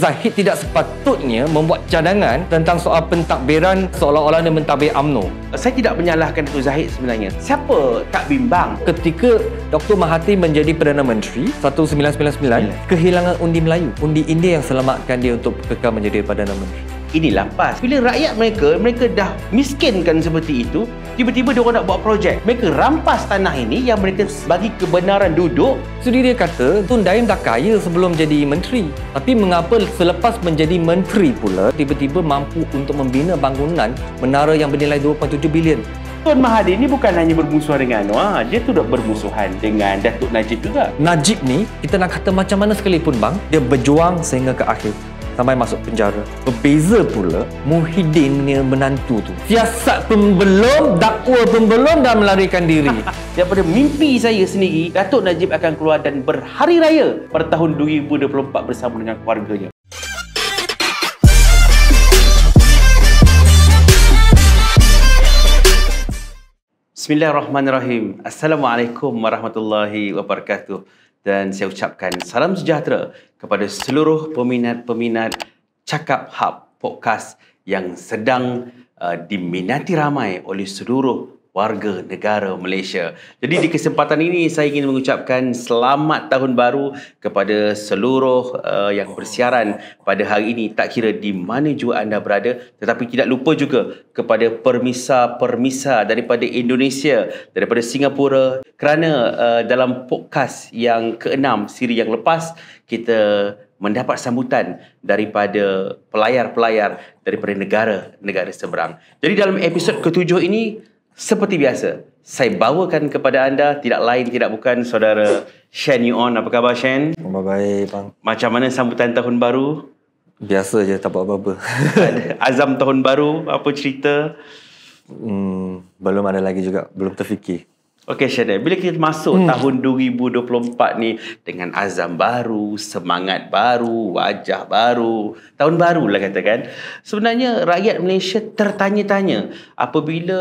Zahid tidak sepatutnya membuat cadangan tentang soal pentadbiran seolah-olah dia mentadbir UMNO. Saya tidak menyalahkan Dato' Zahid sebenarnya. Siapa tak bimbang? Ketika Dr. Mahathir menjadi Perdana Menteri 1999, ya. kehilangan undi Melayu. Undi India yang selamatkan dia untuk kekal menjadi Perdana Menteri. Inilah PAS. Bila rakyat mereka, mereka dah miskinkan seperti itu, tiba-tiba dia orang nak buat projek. Mereka rampas tanah ini yang mereka bagi kebenaran duduk. Jadi dia kata Tun Daim dah kaya sebelum jadi menteri. Tapi mengapa selepas menjadi menteri pula tiba-tiba mampu untuk membina bangunan menara yang bernilai 2.7 bilion? Tun Mahathir ni bukan hanya bermusuhan dengan Anwar, ha, dia tu dah bermusuhan dengan Datuk Najib juga. Najib ni, kita nak kata macam mana sekalipun bang, dia berjuang sehingga ke akhir sampai masuk penjara. Berbeza pula Muhyiddin ni menantu tu. Siasat pembelum, dakwa pembelum dah melarikan diri. Daripada mimpi saya sendiri, Datuk Najib akan keluar dan berhari raya pada tahun 2024 bersama dengan keluarganya. Bismillahirrahmanirrahim. Assalamualaikum warahmatullahi wabarakatuh. Dan saya ucapkan salam sejahtera kepada seluruh peminat-peminat Cakap Hub Podcast yang sedang uh, diminati ramai oleh seluruh warga negara Malaysia. Jadi di kesempatan ini saya ingin mengucapkan selamat tahun baru kepada seluruh uh, yang bersiaran pada hari ini tak kira di mana juga anda berada tetapi tidak lupa juga kepada permisa-permisa daripada Indonesia, daripada Singapura kerana uh, dalam podcast yang keenam siri yang lepas kita mendapat sambutan daripada pelayar-pelayar daripada negara-negara seberang. Jadi dalam episod ketujuh ini seperti biasa, saya bawakan kepada anda tidak lain tidak bukan saudara Shen Yuon. Apa khabar Shen? Khabar baik bang. Macam mana sambutan tahun baru? Biasa je tak buat apa-apa. Azam tahun baru apa cerita? Hmm, belum ada lagi juga, belum terfikir. Okey Syedek, bila kita masuk hmm. tahun 2024 ni dengan azam baru, semangat baru, wajah baru, tahun baru lah katakan. Sebenarnya rakyat Malaysia tertanya-tanya apabila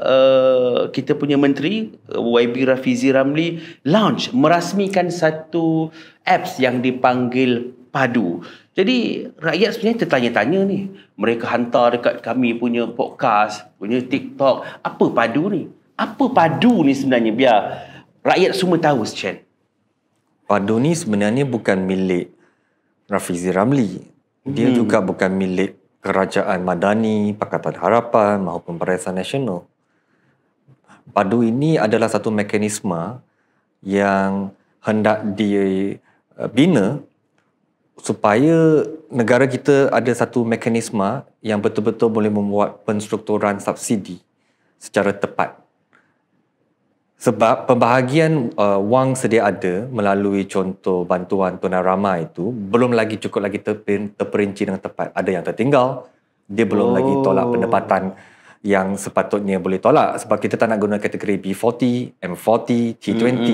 uh, kita punya menteri uh, YB Rafizi Ramli launch merasmikan satu apps yang dipanggil Padu. Jadi rakyat sebenarnya tertanya-tanya ni. Mereka hantar dekat kami punya podcast, punya TikTok, apa Padu ni? Apa padu ni sebenarnya biar rakyat semua tahu Chen? Padu ni sebenarnya bukan milik Rafizi Ramli. Dia hmm. juga bukan milik kerajaan Madani, Pakatan Harapan maupun Perhiasan Nasional. Padu ini adalah satu mekanisme yang hendak dibina supaya negara kita ada satu mekanisme yang betul-betul boleh membuat penstrukturan subsidi secara tepat. Sebab pembahagian uh, wang sedia ada melalui contoh bantuan tunai ramai itu belum lagi cukup lagi terper, terperinci dengan tepat. Ada yang tertinggal, dia belum oh. lagi tolak pendapatan yang sepatutnya boleh tolak sebab kita tak nak guna kategori B40, M40, T20.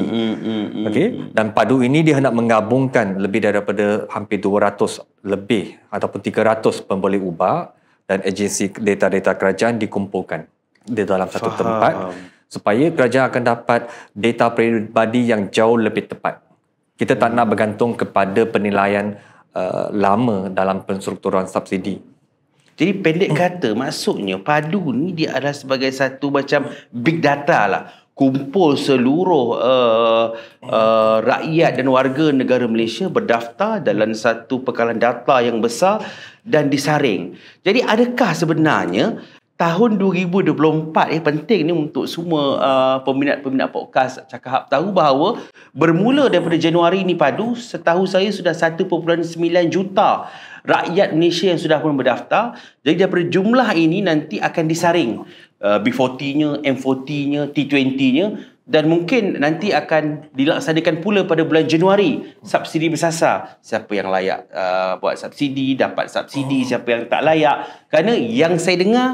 okay? dan padu ini dia hendak menggabungkan lebih daripada hampir 200 lebih ataupun 300 pemboleh ubah dan agensi data-data kerajaan dikumpulkan di dalam satu Faham. tempat supaya kerajaan akan dapat data peribadi yang jauh lebih tepat. Kita tak nak bergantung kepada penilaian uh, lama dalam penstrukturan subsidi. Jadi pendek kata maksudnya padu ni dia adalah sebagai satu macam big data lah. Kumpul seluruh uh, uh, rakyat dan warga negara Malaysia berdaftar dalam satu pekalan data yang besar dan disaring. Jadi adakah sebenarnya tahun 2024 eh penting ni untuk semua uh, peminat-peminat podcast cakap tahu bahawa bermula daripada Januari ini padu setahu saya sudah 1.9 juta rakyat Malaysia yang sudah pun berdaftar jadi daripada jumlah ini nanti akan disaring uh, B40-nya M40-nya T20-nya dan mungkin nanti akan dilaksanakan pula pada bulan Januari subsidi bersasar siapa yang layak uh, buat subsidi dapat subsidi siapa yang tak layak kerana yang saya dengar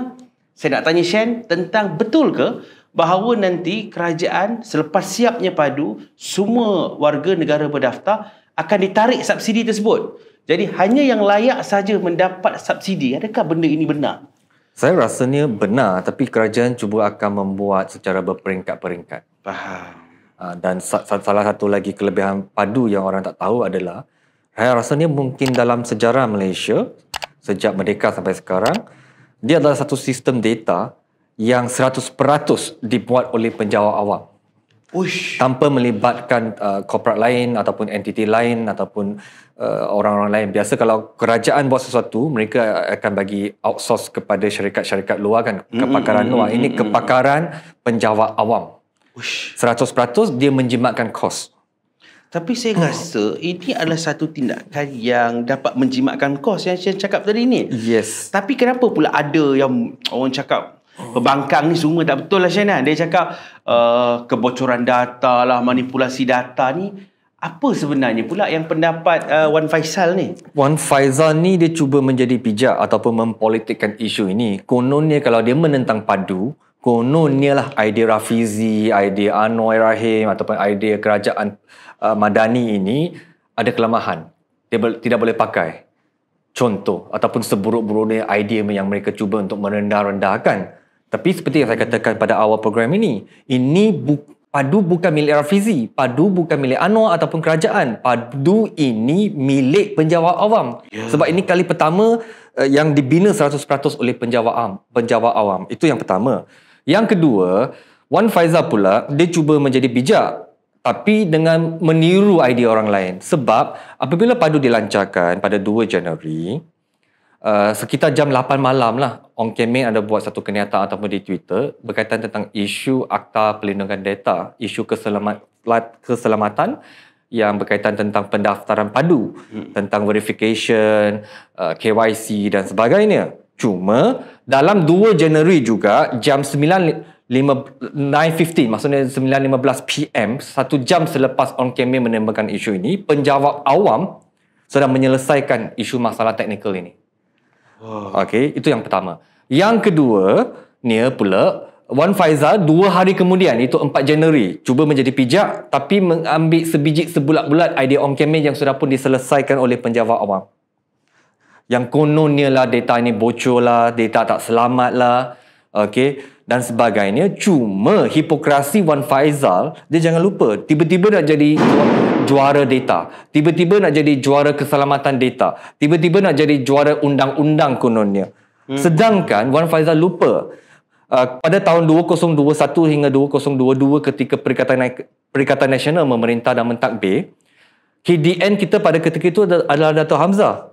saya nak tanya Shen tentang betul ke bahawa nanti kerajaan selepas siapnya padu semua warga negara berdaftar akan ditarik subsidi tersebut. Jadi hanya yang layak saja mendapat subsidi. Adakah benda ini benar? Saya rasanya benar tapi kerajaan cuba akan membuat secara berperingkat-peringkat. Faham. Ah, dan salah satu lagi kelebihan padu yang orang tak tahu adalah saya rasanya mungkin dalam sejarah Malaysia sejak merdeka sampai sekarang dia adalah satu sistem data yang 100% dibuat oleh penjawat awam. Uish. Tanpa melibatkan uh, korporat lain ataupun entiti lain ataupun uh, orang-orang lain. Biasa kalau kerajaan buat sesuatu, mereka akan bagi outsource kepada syarikat-syarikat luar kan. Kepakaran luar. Ini kepakaran penjawat awam. Uish. 100% dia menjimatkan kos. Tapi saya rasa ini adalah satu tindakan yang dapat menjimatkan kos yang saya cakap tadi ni. Yes. Tapi kenapa pula ada yang orang cakap pembangkang ni semua tak betul lah Shainan. Dia cakap uh, kebocoran data lah, manipulasi data ni. Apa sebenarnya pula yang pendapat uh, Wan Faisal ni? Wan Faisal ni dia cuba menjadi pijak ataupun mempolitikkan isu ini. Kononnya kalau dia menentang padu, kononnya lah idea Rafizi, idea Anwar Rahim ataupun idea kerajaan uh, madani ini ada kelemahan. Dia ber, tidak boleh pakai. Contoh ataupun seburuk-buruknya idea yang mereka cuba untuk merendah-rendahkan. Tapi seperti yang saya katakan pada awal program ini, ini bu, padu bukan milik Rafizi, padu bukan milik Anwar ataupun kerajaan. Padu ini milik penjawat awam. Yeah. Sebab ini kali pertama uh, yang dibina 100% oleh penjawat awam, penjawat awam. Itu yang pertama. Yang kedua, Wan Faizal pula dia cuba menjadi bijak tapi dengan meniru idea orang lain sebab apabila padu dilancarkan pada 2 Januari Uh, sekitar jam 8 malam lah Ong Kemen ada buat satu kenyataan ataupun di Twitter berkaitan tentang isu akta pelindungan data, isu keselamat, keselamatan yang berkaitan tentang pendaftaran padu, hmm. tentang verification, uh, KYC dan sebagainya. Cuma dalam 2 Januari juga jam 9.15 maksudnya 9.15 PM satu jam selepas on camera menembakkan isu ini penjawab awam sedang menyelesaikan isu masalah teknikal ini wow. Okey, itu yang pertama yang kedua ni pula Wan Faizal dua hari kemudian itu 4 Januari cuba menjadi pijak tapi mengambil sebiji sebulat-bulat idea on camera yang sudah pun diselesaikan oleh penjawab awam yang kononnya lah data ini bocor lah data tak selamat lah okay, dan sebagainya. Cuma hipokrasi Wan Faizal, dia jangan lupa, tiba-tiba nak jadi juara data. Tiba-tiba nak jadi juara keselamatan data. Tiba-tiba nak jadi juara undang-undang kononnya. Hmm. Sedangkan Wan Faizal lupa uh, pada tahun 2021 hingga 2022 ketika Perikatan, Perikatan Nasional memerintah dan mentakbir, KDN kita pada ketika itu adalah Dato' Hamzah.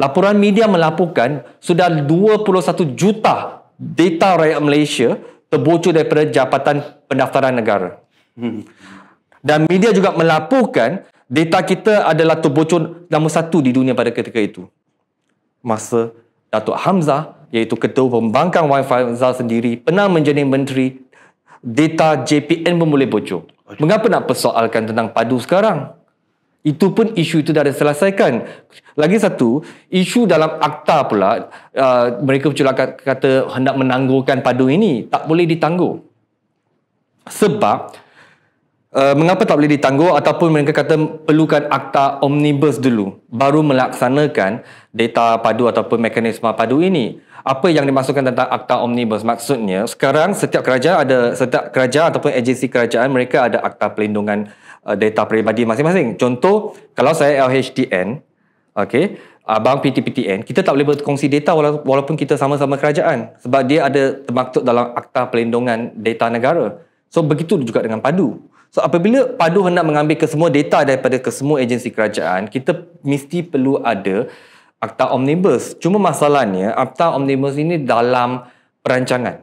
Laporan media melaporkan sudah 21 juta data rakyat Malaysia terbocor daripada Jabatan Pendaftaran Negara. Dan media juga melaporkan data kita adalah terbocor nombor satu di dunia pada ketika itu. Masa Datuk Hamzah, iaitu ketua pembangkang Wi-Fi sendiri, pernah menjadi menteri, data JPN pun boleh bocor. Mengapa nak persoalkan tentang padu sekarang? Itu pun isu itu dah diselesaikan. Lagi satu, isu dalam akta pula, uh, mereka pula kata hendak menangguhkan padu ini. Tak boleh ditangguh. Sebab, Uh, mengapa tak boleh ditangguh ataupun mereka kata perlukan akta omnibus dulu baru melaksanakan data padu ataupun mekanisme padu ini apa yang dimasukkan tentang akta omnibus maksudnya sekarang setiap kerajaan ada setiap kerajaan ataupun agensi kerajaan mereka ada akta pelindungan uh, uh, data peribadi masing-masing. Contoh, kalau saya LHDN, okay, abang PTPTN, kita tak boleh berkongsi data wala- walaupun kita sama-sama kerajaan sebab dia ada termaktuk dalam Akta Pelindungan Data Negara. So, begitu juga dengan PADU. So, apabila PADU hendak mengambil kesemua data daripada kesemua agensi kerajaan, kita mesti perlu ada Akta Omnibus. Cuma masalahnya, Akta Omnibus ini dalam perancangan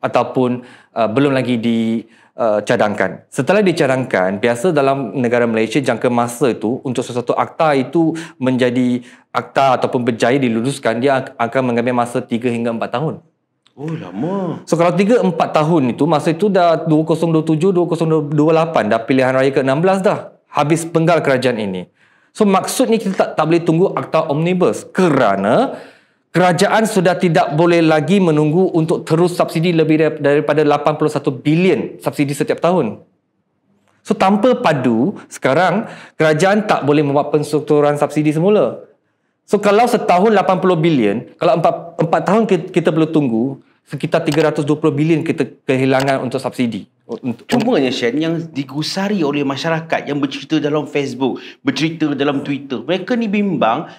ataupun uh, belum lagi di uh, cadangkan. Setelah dicadangkan, biasa dalam negara Malaysia jangka masa itu untuk sesuatu akta itu menjadi akta ataupun berjaya diluluskan dia akan mengambil masa 3 hingga 4 tahun. Oh lama. So kalau 3 4 tahun itu masa itu dah 2027 2028 dah pilihan raya ke-16 dah. Habis penggal kerajaan ini. So maksudnya kita tak, tak boleh tunggu akta omnibus kerana kerajaan sudah tidak boleh lagi menunggu untuk terus subsidi lebih daripada 81 bilion subsidi setiap tahun. So tanpa padu, sekarang kerajaan tak boleh membuat penstrukturan subsidi semula. So kalau setahun 80 bilion, kalau 4, 4 tahun kita, kita perlu tunggu, sekitar 320 bilion kita kehilangan untuk subsidi. Cumanya Shen, yang digusari oleh masyarakat yang bercerita dalam Facebook, bercerita dalam Twitter, mereka ni bimbang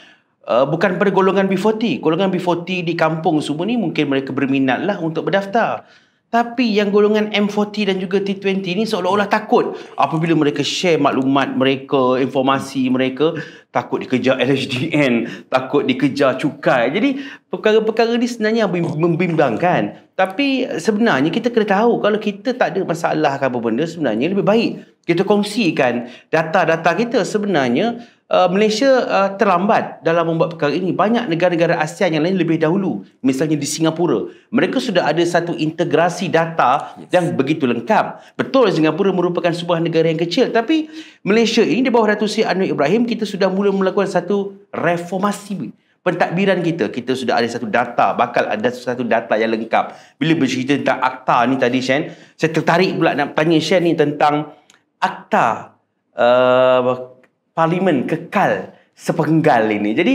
uh, bukan pada golongan B40. Golongan B40 di kampung semua ni mungkin mereka berminat lah untuk berdaftar. Tapi yang golongan M40 dan juga T20 ni seolah-olah takut apabila mereka share maklumat mereka, informasi mereka, takut dikejar LHDN, takut dikejar cukai. Jadi perkara-perkara ni sebenarnya membimbangkan. Tapi sebenarnya kita kena tahu kalau kita tak ada masalah apa benda sebenarnya lebih baik kita kongsikan data-data kita sebenarnya Eh, Malaysia uh, terlambat dalam membuat perkara ini. Banyak negara-negara Asia yang lain lebih dahulu. Misalnya di Singapura. Mereka sudah ada satu integrasi data yes. yang begitu lengkap. Betul Singapura merupakan sebuah negara yang kecil. Tapi Malaysia ini di bawah Datuk Seri Anwar Ibrahim, kita sudah mula melakukan satu reformasi pentadbiran kita. Kita sudah ada satu data, bakal ada satu data yang lengkap. Bila bercerita tentang akta ni tadi, Shen, saya tertarik pula nak tanya Shen ni tentang akta uh, parlimen kekal sepenggal ini. Jadi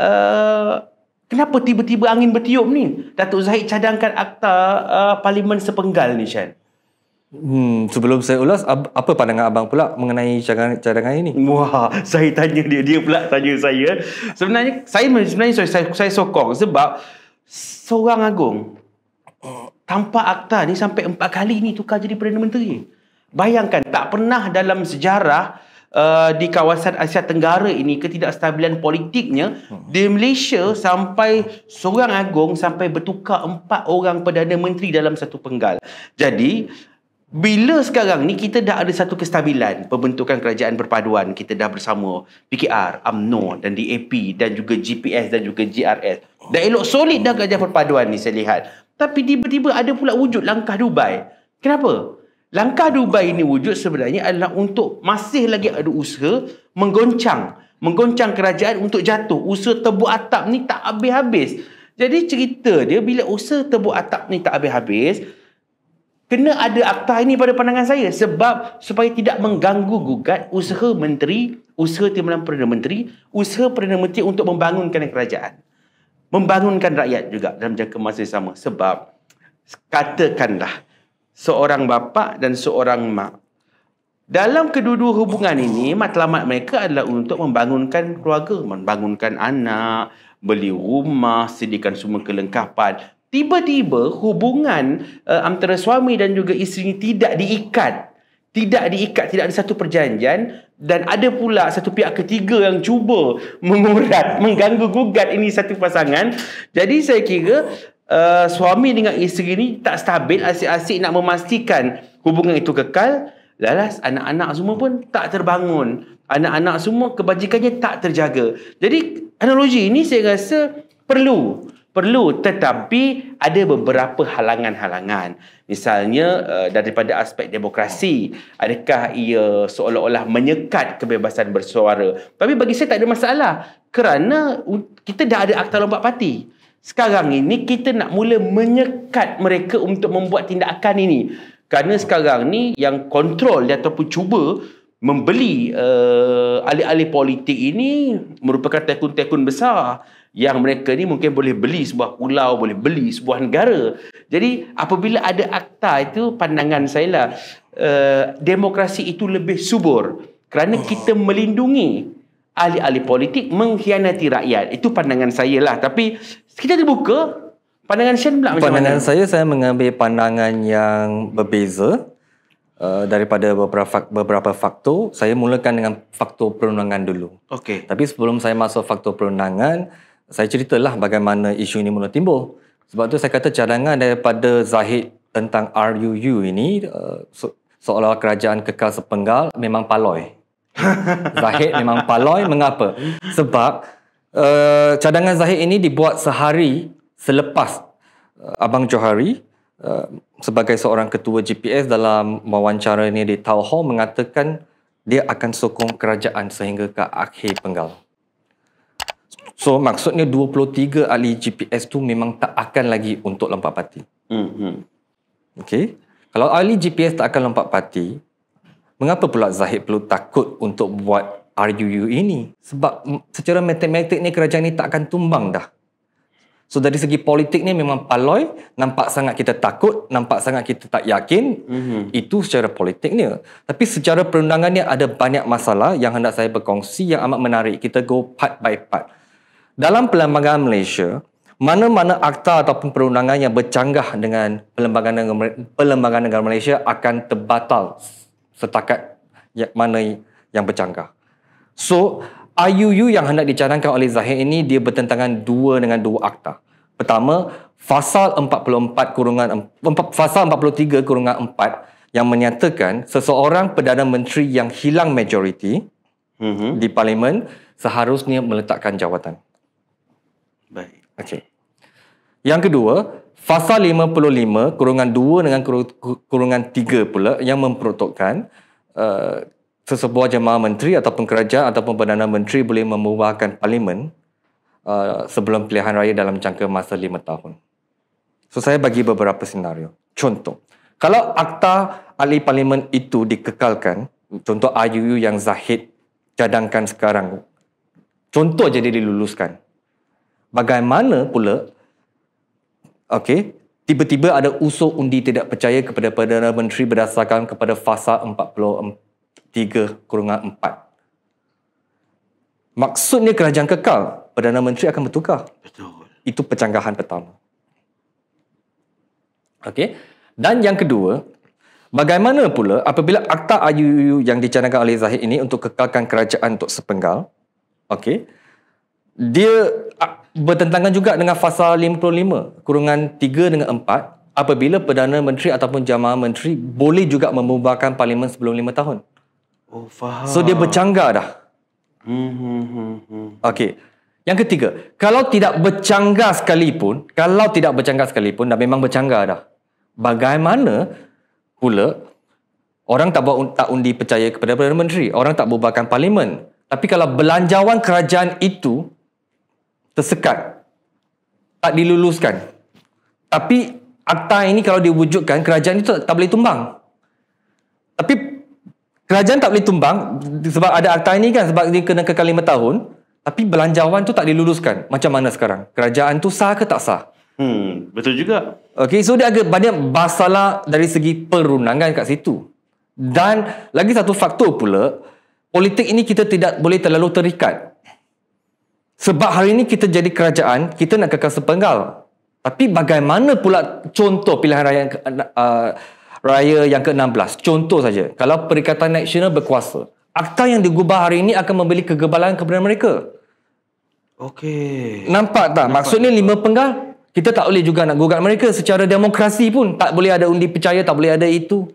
uh, kenapa tiba-tiba angin bertiup ni? Datuk Zahid cadangkan akta uh, parlimen sepenggal ni Syed. Hmm, sebelum saya ulas apa pandangan abang pula mengenai cadangan-cadangan ini? Wah, saya tanya dia, dia pula tanya saya. Sebenarnya saya sebenarnya saya saya, saya sokong sebab seorang agung tanpa akta ni sampai empat kali ni tukar jadi Perdana Menteri. Bayangkan tak pernah dalam sejarah Uh, di kawasan Asia Tenggara ini ketidakstabilan politiknya hmm. di Malaysia hmm. sampai seorang agung sampai bertukar empat orang perdana menteri dalam satu penggal. Jadi bila sekarang ni kita dah ada satu kestabilan pembentukan kerajaan berpaduan kita dah bersama PKR, AMNO dan DAP dan juga GPS dan juga GRS. Dah elok solid dah kerajaan berpaduan ni saya lihat. Tapi tiba-tiba ada pula wujud langkah Dubai. Kenapa? Langkah Dubai ini wujud sebenarnya adalah untuk masih lagi ada usaha menggoncang. Menggoncang kerajaan untuk jatuh. Usaha tebu atap ni tak habis-habis. Jadi cerita dia bila usaha tebu atap ni tak habis-habis, kena ada akta ini pada pandangan saya. Sebab supaya tidak mengganggu gugat usaha menteri, usaha timbalan Perdana Menteri, usaha Perdana Menteri untuk membangunkan kerajaan. Membangunkan rakyat juga dalam jangka masa yang sama. Sebab katakanlah, seorang bapa dan seorang mak. Dalam kedua-dua hubungan ini, matlamat mereka adalah untuk membangunkan keluarga, membangunkan anak, beli rumah, sediakan semua kelengkapan. Tiba-tiba hubungan uh, antara suami dan juga isteri ini tidak diikat. Tidak diikat, tidak ada satu perjanjian dan ada pula satu pihak ketiga yang cuba mengurat, mengganggu gugat ini satu pasangan. Jadi saya kira Eh, suami dengan isteri ni tak stabil asyik-asyik nak memastikan hubungan itu kekal lalas anak-anak semua pun tak terbangun anak-anak semua kebajikannya tak terjaga jadi analogi ini saya rasa perlu perlu tetapi ada beberapa halangan-halangan misalnya eh, daripada aspek demokrasi adakah ia seolah-olah menyekat kebebasan bersuara tapi bagi saya tak ada masalah kerana kita dah ada akta lompat parti sekarang ini kita nak mula menyekat mereka untuk membuat tindakan ini. Kerana sekarang ni yang kontrol ataupun cuba membeli uh, eh, ahli-ahli politik ini merupakan tekun-tekun besar yang mereka ni mungkin boleh beli sebuah pulau, boleh beli sebuah negara. Jadi apabila ada akta itu pandangan saya lah uh, demokrasi itu lebih subur kerana kita melindungi ahli-ahli politik mengkhianati rakyat. Itu pandangan saya lah. Tapi kita terbuka pandangan Shen pula pandangan mana? saya saya mengambil pandangan yang berbeza uh, daripada beberapa beberapa faktor saya mulakan dengan faktor perundangan dulu okey tapi sebelum saya masuk faktor perundangan saya ceritalah bagaimana isu ini mula timbul sebab tu saya kata cadangan daripada Zahid tentang RUU ini uh, so, seolah-olah kerajaan kekal sepenggal memang paloi Zahid memang paloi mengapa sebab uh, cadangan Zahid ini dibuat sehari selepas uh, Abang Johari uh, sebagai seorang ketua GPS dalam wawancara ini di Town Hall mengatakan dia akan sokong kerajaan sehingga ke akhir penggal. So maksudnya 23 ahli GPS tu memang tak akan lagi untuk lompat parti. Mm-hmm. Okay. Kalau ahli GPS tak akan lompat parti, mengapa pula Zahid perlu takut untuk buat RUU ini sebab secara matematik ni kerajaan ini tak akan tumbang dah. So dari segi politik ni memang paloi, nampak sangat kita takut, nampak sangat kita tak yakin. Mm-hmm. Itu secara politik ni. Tapi secara perundangannya ada banyak masalah yang hendak saya berkongsi yang amat menarik. Kita go part by part. Dalam perlembagaan Malaysia, mana-mana akta ataupun perundangan yang bercanggah dengan perlembagaan negara, perlembagaan negara Malaysia akan terbatal setakat ya, mana yang bercanggah. So, IUU yang hendak dicadangkan oleh Zahir ini dia bertentangan dua dengan dua akta. Pertama, fasal 44 kurungan fasal 43 kurungan 4 yang menyatakan seseorang perdana menteri yang hilang majoriti mm-hmm. di parlimen seharusnya meletakkan jawatan. Baik. Okey. Yang kedua, fasal 55 kurungan 2 dengan kurungan 3 pula yang memperuntukkan uh, sesebuah jemaah menteri ataupun kerajaan ataupun perdana menteri boleh membubarkan parlimen uh, sebelum pilihan raya dalam jangka masa lima tahun. So saya bagi beberapa senario. Contoh, kalau akta ahli parlimen itu dikekalkan, contoh IUU yang Zahid cadangkan sekarang, contoh jadi diluluskan. Bagaimana pula okey, tiba-tiba ada usul undi tidak percaya kepada Perdana Menteri berdasarkan kepada fasa 3 kurungan 4. Maksudnya kerajaan kekal, Perdana Menteri akan bertukar. Betul. Itu pencanggahan pertama. Okey. Dan yang kedua, bagaimana pula apabila akta IUU yang dicanangkan oleh Zahid ini untuk kekalkan kerajaan untuk sepenggal, okey, dia ah, bertentangan juga dengan fasa 55 kurungan 3 dengan 4 apabila Perdana Menteri ataupun Jamaah Menteri boleh juga membubarkan Parlimen sebelum 5 tahun. Oh, faham. So dia bercanggah dah. Hmm, hmm, hmm, okay. Yang ketiga, kalau tidak bercanggah sekalipun, kalau tidak bercanggah sekalipun, dah memang bercanggah dah. Bagaimana pula orang tak buat tak undi percaya kepada Perdana Menteri, orang tak bubarkan parlimen. Tapi kalau belanjawan kerajaan itu tersekat, tak diluluskan. Tapi akta ini kalau diwujudkan, kerajaan itu tak boleh tumbang. Tapi kerajaan tak boleh tumbang sebab ada akta ini kan sebab dia kena kekal 5 tahun tapi belanjawan tu tak diluluskan macam mana sekarang kerajaan tu sah ke tak sah hmm betul juga Okay, so dia agak banyak masalah dari segi perundangan kat situ dan lagi satu faktor pula politik ini kita tidak boleh terlalu terikat sebab hari ini kita jadi kerajaan kita nak kekal sepenggal tapi bagaimana pula contoh pilihan raya uh, raya yang ke-16. Contoh saja, kalau Perikatan Nasional berkuasa, akta yang digubah hari ini akan membeli kegebalan kepada mereka. Okey. Nampak tak? Nampak Maksudnya itu. lima penggal, kita tak boleh juga nak gugat mereka secara demokrasi pun. Tak boleh ada undi percaya, tak boleh ada itu.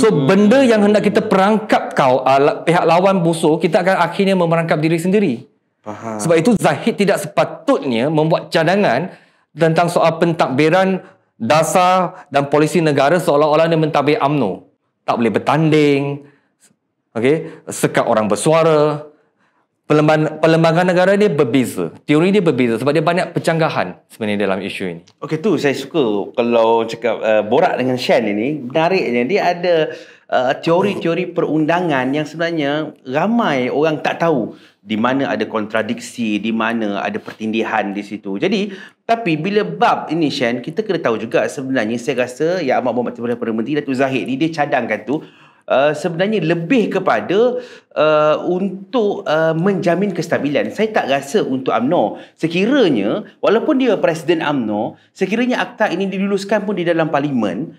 So benda yang hendak kita perangkap kau ah, Pihak lawan musuh Kita akan akhirnya memerangkap diri sendiri Faham. Sebab itu Zahid tidak sepatutnya Membuat cadangan Tentang soal pentadbiran dasar dan polisi negara seolah-olah dia mentabik UMNO. Tak boleh bertanding, okay? sekat orang bersuara. Pelembagaan, pelembagaan negara dia berbeza. Teori dia berbeza sebab dia banyak pecanggahan sebenarnya dalam isu ini. Okey, tu saya suka kalau cakap uh, borak dengan Shen ini. Menariknya, dia ada uh, teori-teori perundangan yang sebenarnya ramai orang tak tahu di mana ada kontradiksi, di mana ada pertindihan di situ. Jadi, tapi bila bab ini Shen, kita kena tahu juga sebenarnya saya rasa yang Amat Muhammad Tuan Perdana Menteri Datuk Zahid ni dia cadangkan tu Uh, sebenarnya lebih kepada uh, untuk uh, menjamin kestabilan. Saya tak rasa untuk AMNO. Sekiranya, walaupun dia Presiden AMNO, sekiranya akta ini diluluskan pun di dalam parlimen,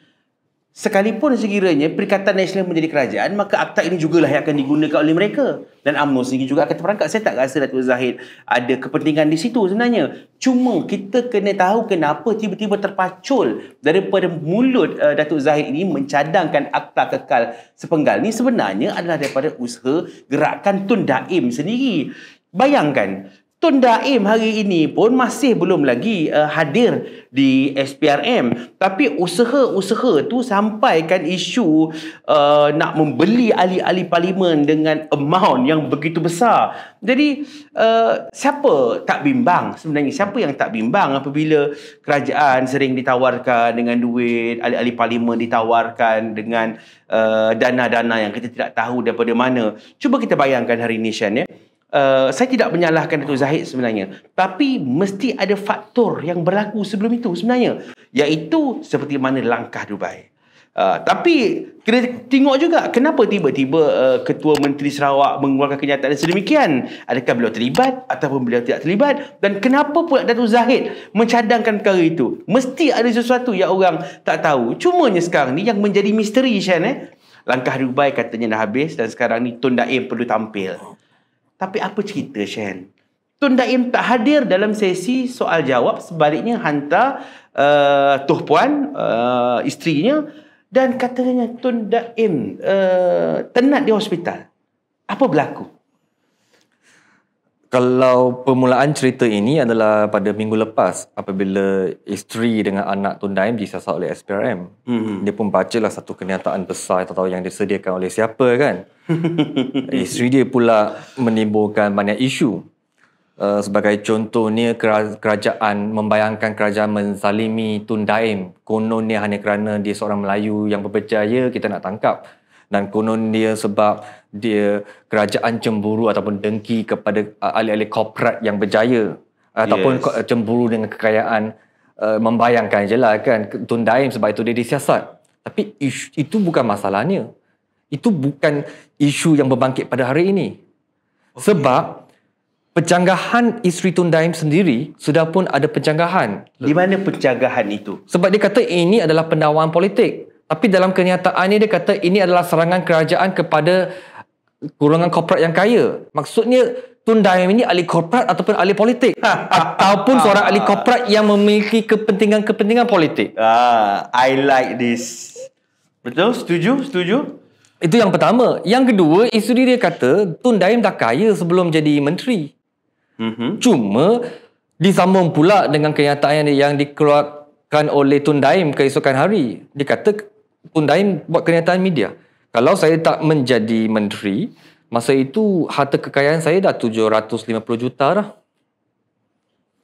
Sekalipun sekiranya Perikatan Nasional menjadi kerajaan, maka akta ini jugalah yang akan digunakan oleh mereka. Dan UMNO sendiri juga akan terperangkap. Saya tak rasa Datuk Zahid ada kepentingan di situ sebenarnya. Cuma kita kena tahu kenapa tiba-tiba terpacul daripada mulut uh, Datuk Zahid ini mencadangkan akta kekal sepenggal ini sebenarnya adalah daripada usaha gerakan Tun Daim sendiri. Bayangkan, Tun Daim hari ini pun masih belum lagi uh, hadir di SPRM tapi usaha-usaha tu sampaikan isu uh, nak membeli ahli-ahli parlimen dengan amount yang begitu besar. Jadi uh, siapa tak bimbang sebenarnya siapa yang tak bimbang apabila kerajaan sering ditawarkan dengan duit, ahli-ahli parlimen ditawarkan dengan uh, dana-dana yang kita tidak tahu daripada mana. Cuba kita bayangkan hari ini Shan ya. Eh? Eh, saya tidak menyalahkan Dato' Zahid sebenarnya. Tapi mesti ada faktor yang berlaku sebelum itu sebenarnya. Iaitu seperti mana langkah Dubai. Uh, tapi kena tengok juga kenapa tiba-tiba uh, Ketua Menteri Sarawak mengeluarkan kenyataan sedemikian. Adakah beliau terlibat ataupun beliau tidak terlibat. Dan kenapa pula Dato' Zahid mencadangkan perkara itu. Mesti ada sesuatu yang orang tak tahu. Cumanya sekarang ni yang menjadi misteri, Shan. Eh? Langkah Dubai katanya dah habis dan sekarang ni Tun Daim perlu tampil. Tapi apa cerita Shen? Tun Daim tak hadir dalam sesi soal jawab sebaliknya hantar uh, Tuh Puan uh, isterinya dan katanya Tun Daim uh, eh, tenat di hospital. Apa berlaku? Kalau permulaan cerita ini adalah pada minggu lepas apabila isteri dengan anak Tun Daim disiasat oleh SPRM. Mm-hmm. Dia pun baca lah satu kenyataan besar atau yang disediakan oleh siapa kan. isteri dia pula menimbulkan banyak isu uh, sebagai contohnya kerajaan membayangkan kerajaan menzalimi Tun Daim konon dia hanya kerana dia seorang Melayu yang berjaya kita nak tangkap dan konon dia sebab dia kerajaan cemburu ataupun dengki kepada uh, ahli-ahli korporat yang berjaya ataupun cemburu dengan kekayaan uh, membayangkan je lah kan Tun Daim sebab itu dia disiasat tapi itu bukan masalahnya itu bukan isu yang berbangkit pada hari ini. Okay. Sebab pencanggahan isteri Tun Daim sendiri sudah pun ada pencanggahan. Di mana pencanggahan itu? Sebab dia kata ini adalah pendawaan politik. Tapi dalam kenyataannya dia kata ini adalah serangan kerajaan kepada kurungan korporat yang kaya. Maksudnya Tun Daim ini ahli korporat ataupun ahli politik. ataupun seorang ahli korporat yang memiliki kepentingan-kepentingan politik. Ah, I like this. Betul? Setuju? Setuju? Itu yang pertama. Yang kedua, isteri dia kata Tun Daim dah kaya sebelum jadi menteri. Mm-hmm. Cuma disambung pula dengan kenyataan yang, yang dikeluarkan oleh Tun Daim keesokan hari. Dia kata Tun Daim buat kenyataan media. Kalau saya tak menjadi menteri, masa itu harta kekayaan saya dah 750 juta dah.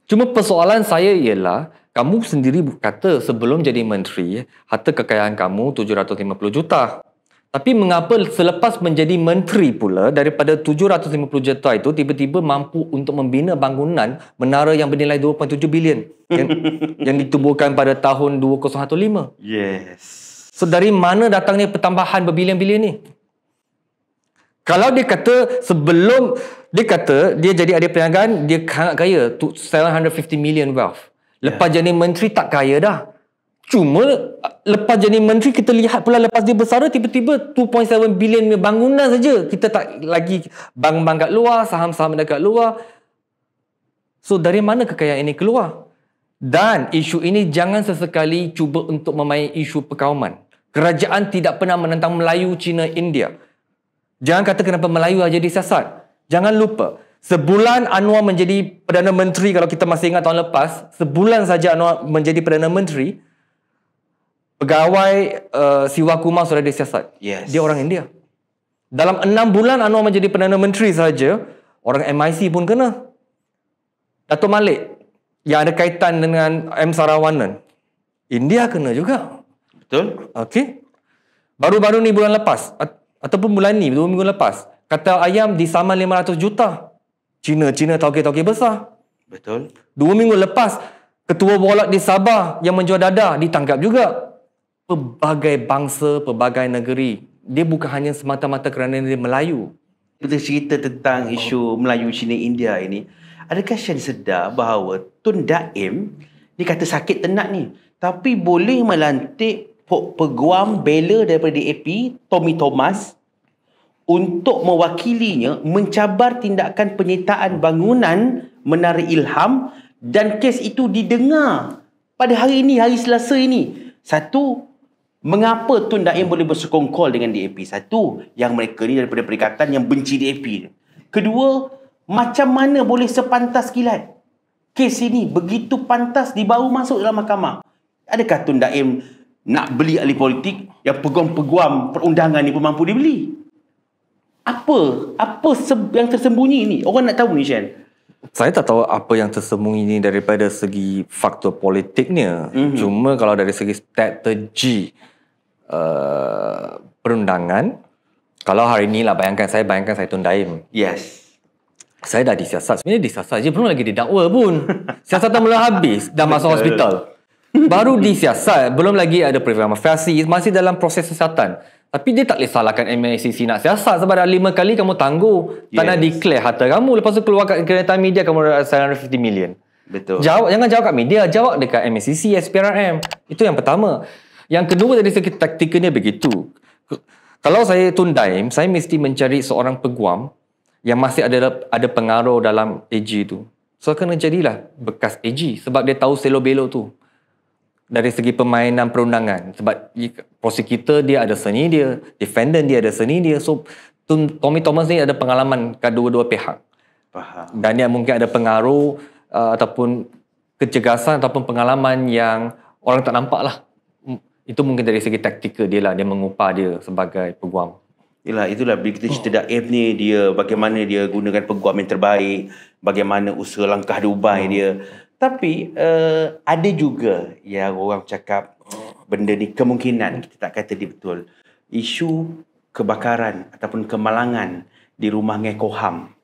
Cuma persoalan saya ialah, kamu sendiri kata sebelum jadi menteri, harta kekayaan kamu 750 juta. Tapi mengapa selepas menjadi menteri pula daripada 750 juta itu tiba-tiba mampu untuk membina bangunan menara yang bernilai 2.7 bilion yang, yang ditubuhkan pada tahun 2015? Yes. So dari mana datangnya pertambahan berbilion-bilion ni? Kalau dia kata sebelum dia kata dia jadi ahli perniagaan dia sangat kaya 750 million wealth. Lepas yeah. jadi menteri tak kaya dah. Cuma lepas jadi menteri kita lihat pula lepas dia bersara tiba-tiba 2.7 bilion bangunan saja kita tak lagi bank-bank kat luar saham-saham dekat luar so dari mana kekayaan ini keluar dan isu ini jangan sesekali cuba untuk memain isu perkauman kerajaan tidak pernah menentang Melayu, Cina, India jangan kata kenapa Melayu saja disiasat jangan lupa Sebulan Anwar menjadi Perdana Menteri kalau kita masih ingat tahun lepas, sebulan saja Anwar menjadi Perdana Menteri, pegawai uh, Siwa Kumar Suradi Siasat. Yes. Dia orang India. Dalam enam bulan Anwar menjadi Perdana Menteri saja, orang MIC pun kena. Datuk Malik yang ada kaitan dengan M. Sarawanan. India kena juga. Betul. Okey. Baru-baru ni bulan lepas ataupun bulan ni dua minggu lepas kata ayam di disaman 500 juta Cina Cina toke-toke besar betul dua minggu lepas ketua bolak di Sabah yang menjual dada ditangkap juga pelbagai bangsa, pelbagai negeri. Dia bukan hanya semata-mata kerana dia Melayu. Kita cerita tentang isu Melayu Cina India ini. Adakah Shen sedar bahawa Tun Daim ni kata sakit tenak ni tapi boleh melantik pok peguam bela daripada DAP Tommy Thomas untuk mewakilinya mencabar tindakan penyitaan bangunan Menara Ilham dan kes itu didengar pada hari ini hari Selasa ini satu Mengapa Tun Daim boleh bersekongkol dengan DAP? Satu, yang mereka ni daripada perikatan yang benci DAP. Kedua, macam mana boleh sepantas kilat? Kes ini begitu pantas dibawa masuk dalam mahkamah. Adakah Tun Daim nak beli ahli politik yang peguam-peguam perundangan ni pun mampu dibeli? Apa? Apa yang tersembunyi ni? Orang nak tahu ni, Shen saya tak tahu apa yang tersembunyi ni daripada segi faktor politiknya. Mm-hmm. Cuma kalau dari segi strategi uh, perundangan, kalau hari ini lah bayangkan saya, bayangkan saya Tun Daim. Yes. Saya dah disiasat. Sebenarnya disiasat je, belum lagi didakwa pun. tak mula habis, dah masuk hospital. Baru disiasat, belum lagi ada program afiasi, masih dalam proses siasatan. Tapi dia tak boleh salahkan MACC nak siasat sebab dah lima kali kamu tangguh yes. tak nak declare harta kamu. Lepas tu keluar kat kereta media kamu dah ada 750 million. Betul. Jawab, jangan jawab kat media, jawab dekat MACC, SPRM. Itu yang pertama. Yang kedua dari segi taktikanya begitu. Kalau saya Tun Daim, saya mesti mencari seorang peguam yang masih ada ada pengaruh dalam AG itu. So, kena jadilah bekas AG sebab dia tahu selo-belo tu dari segi permainan perundangan sebab prosecutor dia ada seni dia defendant dia ada seni dia so Tommy Thomas ni ada pengalaman kedua-dua pihak faham dan dia mungkin ada pengaruh uh, ataupun kecergasan ataupun pengalaman yang orang tak nampak lah itu mungkin dari segi taktikal dia lah dia mengupah dia sebagai peguam Yalah, itulah bila kita cerita Daif ni dia bagaimana dia gunakan peguam yang terbaik bagaimana usaha langkah Dubai hmm. dia tapi uh, ada juga yang orang cakap benda ni kemungkinan kita tak kata dia betul. Isu kebakaran ataupun kemalangan di rumah Ngai Koham.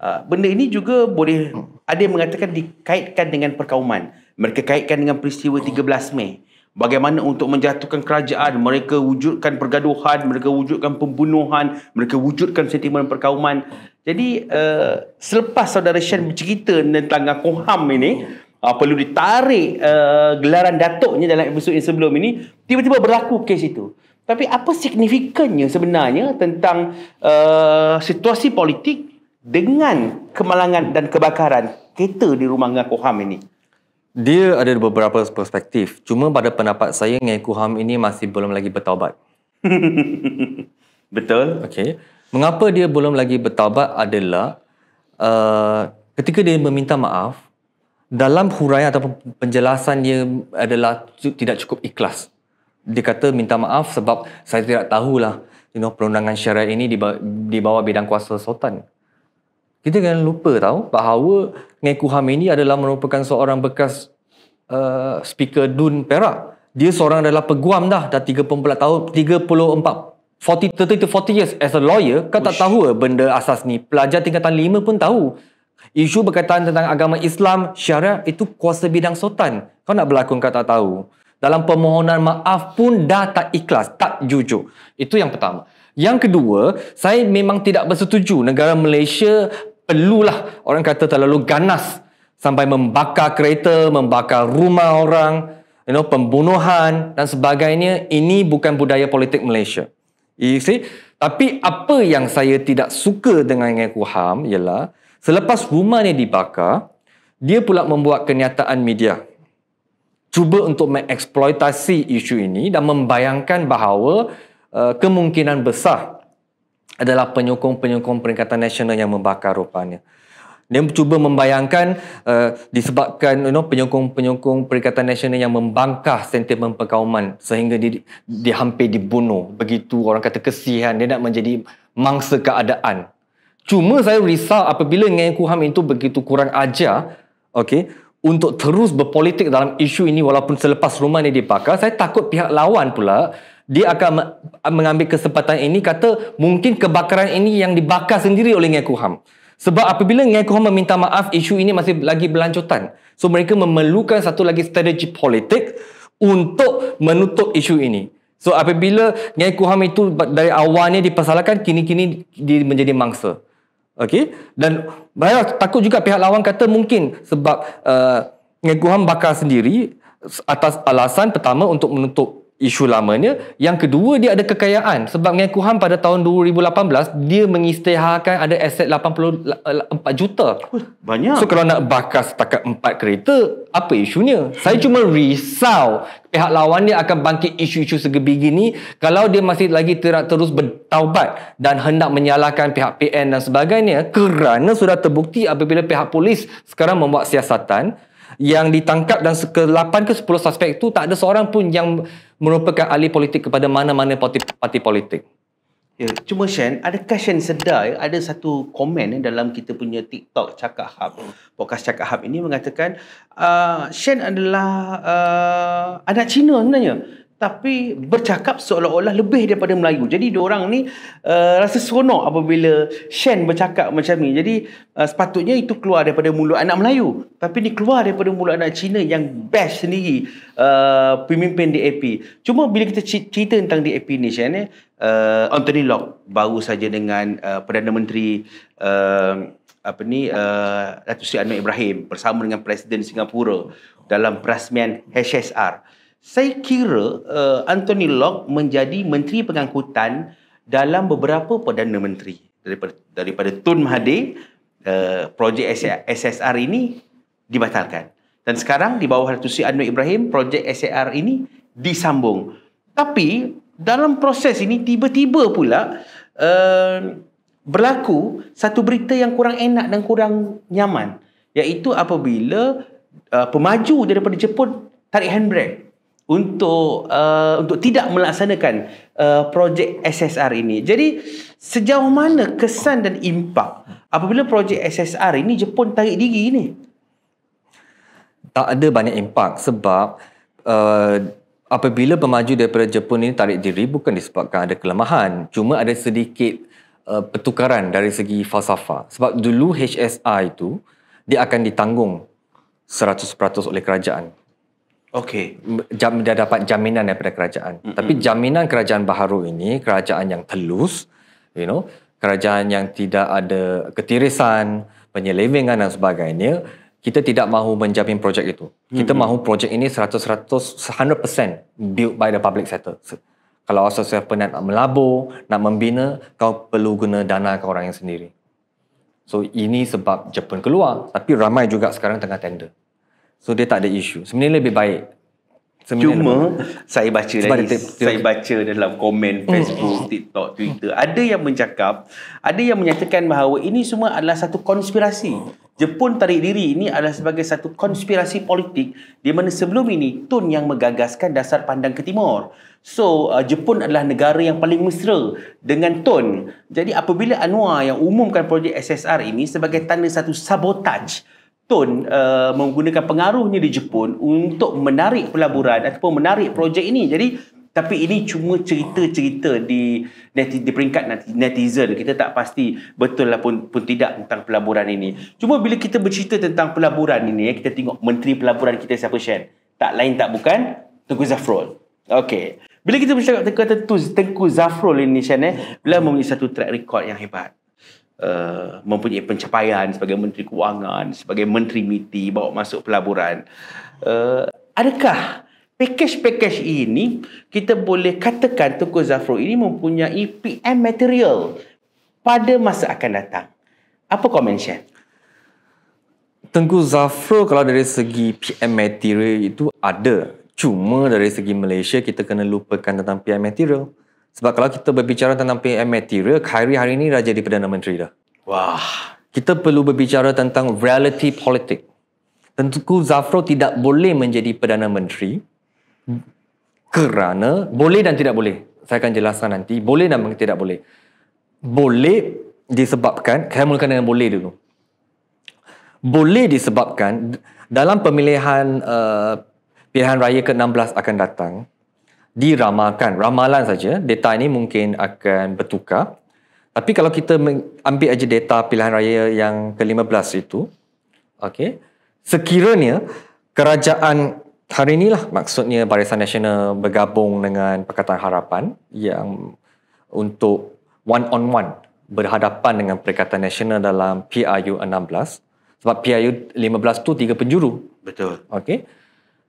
Uh, ah, benda ini juga boleh ada yang mengatakan dikaitkan dengan perkauman. Mereka kaitkan dengan peristiwa 13 Mei. Bagaimana untuk menjatuhkan kerajaan, mereka wujudkan pergaduhan, mereka wujudkan pembunuhan, mereka wujudkan sentimen perkauman. Jadi uh, selepas saudara Shen bercerita tentang Kuham ini, uh, perlu ditarik uh, gelaran datuknya dalam episod yang sebelum ini, tiba-tiba berlaku kes itu. Tapi apa signifikannya sebenarnya tentang uh, situasi politik dengan kemalangan dan kebakaran kereta di rumah Ngah Kuham ini? Dia ada beberapa perspektif. Cuma pada pendapat saya, Ngeku Ham ini masih belum lagi bertaubat. Betul. Okay. Mengapa dia belum lagi bertaubat adalah uh, ketika dia meminta maaf, dalam huraian atau penjelasan dia adalah tidak cukup ikhlas. Dia kata minta maaf sebab saya tidak tahulah you know, perundangan syariah ini di bawah bidang kuasa sultan kita jangan lupa tau bahawa Ngeku ini adalah merupakan seorang bekas uh, speaker DUN Perak. Dia seorang adalah peguam dah dah 34 tahun 34 40, 30 to 40 years as a lawyer, kau tak tahu eh benda asas ni. Pelajar tingkatan 5 pun tahu. Isu berkaitan tentang agama Islam, syariah, itu kuasa bidang sultan. Kau nak berlakon kau tak tahu. Dalam permohonan maaf pun dah tak ikhlas, tak jujur. Itu yang pertama. Yang kedua, saya memang tidak bersetuju negara Malaysia perlulah orang kata terlalu ganas sampai membakar kereta, membakar rumah orang, you know, pembunuhan dan sebagainya. Ini bukan budaya politik Malaysia. You see? Tapi apa yang saya tidak suka dengan Ham ialah selepas rumah ni dibakar, dia pula membuat kenyataan media cuba untuk mengeksploitasi isu ini dan membayangkan bahawa uh, kemungkinan besar adalah penyokong-penyokong peringkatan nasional yang membakar rupanya. Dia cuba membayangkan uh, disebabkan you know, penyokong-penyokong peringkatan Nasional yang membangkah sentimen perkauman sehingga di, di hampir dibunuh. Begitu orang kata kesihan, dia nak menjadi mangsa keadaan. Cuma saya risau apabila Ngayang Kuham itu begitu kurang ajar okay, untuk terus berpolitik dalam isu ini walaupun selepas rumah ini dibakar, saya takut pihak lawan pula dia akan mengambil kesempatan ini kata mungkin kebakaran ini yang dibakar sendiri oleh Ngekuham. Sebab apabila Ngekuham meminta maaf, isu ini masih lagi berlanjutan. So mereka memerlukan satu lagi strategi politik untuk menutup isu ini. So apabila Ngekuham itu dari awalnya dipersalahkan, kini-kini dia menjadi mangsa. okay? dan saya takut juga pihak lawan kata mungkin sebab uh, eh, Ngekuham bakar sendiri atas alasan pertama untuk menutup isu lamanya. Yang kedua dia ada kekayaan sebab Menko Ham pada tahun 2018 dia mengisytiharkan ada aset 84 juta. Banyak. So kalau nak bakar setakat 4 kereta, apa isunya? Saya cuma risau pihak lawan dia akan bangkit isu-isu segebigi ni kalau dia masih lagi terus bertaubat dan hendak menyalahkan pihak PN dan sebagainya kerana sudah terbukti apabila pihak polis sekarang membuat siasatan yang ditangkap dan ke-8 ke 10 suspek itu tak ada seorang pun yang merupakan ahli politik kepada mana-mana parti, parti politik. Ya, cuma Shen, adakah Shen sedar ada satu komen eh dalam kita punya TikTok Cakap Hub, podcast Cakap Hub ini mengatakan uh, Shen adalah uh, anak Cina sebenarnya tapi bercakap seolah-olah lebih daripada Melayu. Jadi orang ni uh, rasa seronok apabila Shen bercakap macam ni. Jadi uh, sepatutnya itu keluar daripada mulut anak Melayu. Tapi ni keluar daripada mulut anak Cina yang best sendiri uh, pemimpin DAP. Cuma bila kita cerita tentang DAP ni Shen, eh, uh, Anthony Locke baru saja dengan uh, Perdana Menteri uh, apa ni uh, Datuk Seri Anwar Ibrahim bersama dengan Presiden Singapura dalam perasmian HSR saya kira uh, Anthony Locke menjadi menteri pengangkutan dalam beberapa perdana menteri daripada daripada Tun Mahathir uh, projek SSR ini dibatalkan dan sekarang di bawah Datuk Seri Anwar Ibrahim projek SSR ini disambung tapi dalam proses ini tiba-tiba pula uh, berlaku satu berita yang kurang enak dan kurang nyaman iaitu apabila uh, pemaju daripada Jepun tarik handbrake untuk uh, untuk tidak melaksanakan uh, projek SSR ini. Jadi sejauh mana kesan dan impak apabila projek SSR ini Jepun tarik diri ini? Tak ada banyak impak sebab uh, apabila pemaju daripada Jepun ini tarik diri bukan disebabkan ada kelemahan, cuma ada sedikit uh, pertukaran dari segi falsafah. Sebab dulu HSR itu dia akan ditanggung 100% oleh kerajaan. Okey, jam dia dapat jaminan daripada kerajaan. Mm-hmm. Tapi jaminan kerajaan baharu ini, kerajaan yang telus, you know, kerajaan yang tidak ada ketirisan, penyelewengan dan sebagainya, kita tidak mahu menjamin projek itu. Kita mm-hmm. mahu projek ini 100% 100% built by the public sector. Kalau saya penat nak melabur, nak membina, kau perlu guna dana kau orang yang sendiri. So ini sebab Jepun keluar, tapi ramai juga sekarang tengah tender. So dia tak ada isu. Sebenarnya lebih baik. Sebenarnya Cuma lebih baik. saya baca Sebab lagi. Tip, saya baca dalam komen hmm. Facebook, mm. TikTok, Twitter. Ada yang mencakap, ada yang menyatakan bahawa ini semua adalah satu konspirasi. Jepun tarik diri ini adalah sebagai satu konspirasi politik di mana sebelum ini Tun yang menggagaskan dasar pandang ke timur. So, uh, Jepun adalah negara yang paling mesra dengan Tun. Jadi apabila Anwar yang umumkan projek SSR ini sebagai tanda satu sabotaj Tun uh, menggunakan pengaruhnya di Jepun untuk menarik pelaburan ataupun menarik projek ini. Jadi tapi ini cuma cerita-cerita di neti, di peringkat netizen. Kita tak pasti betul ataupun lah pun tidak tentang pelaburan ini. Cuma bila kita bercerita tentang pelaburan ini, eh, kita tengok menteri pelaburan kita siapa share. Tak lain tak bukan Tengku Zafrol. Okey. Bila kita bercakap tentang Tengku Zafrol ini Shen eh, beliau mempunyai satu track record yang hebat. Uh, mempunyai pencapaian sebagai menteri kewangan, sebagai menteri MITI bawa masuk pelaburan. Uh, adakah pakej-pakej ini kita boleh katakan Tunku Zafro ini mempunyai PM material pada masa akan datang? Apa komen saya? Tengku Zafro kalau dari segi PM material itu ada. Cuma dari segi Malaysia kita kena lupakan tentang PM material. Sebab kalau kita berbicara tentang PM material, Khairi hari ini dah jadi Perdana Menteri dah. Wah. Kita perlu berbicara tentang reality politik. Tentu Zafro tidak boleh menjadi Perdana Menteri kerana boleh dan tidak boleh. Saya akan jelaskan nanti. Boleh dan tidak boleh. Boleh disebabkan, saya mulakan dengan boleh dulu. Boleh disebabkan dalam pemilihan uh, pilihan raya ke-16 akan datang, diramalkan. Ramalan saja, data ini mungkin akan bertukar. Tapi kalau kita ambil aja data pilihan raya yang ke-15 itu, okay, sekiranya kerajaan hari ini lah maksudnya Barisan Nasional bergabung dengan Pakatan Harapan yang untuk one on one berhadapan dengan Perikatan Nasional dalam PRU 16 sebab PRU 15 tu tiga penjuru. Betul. Okey.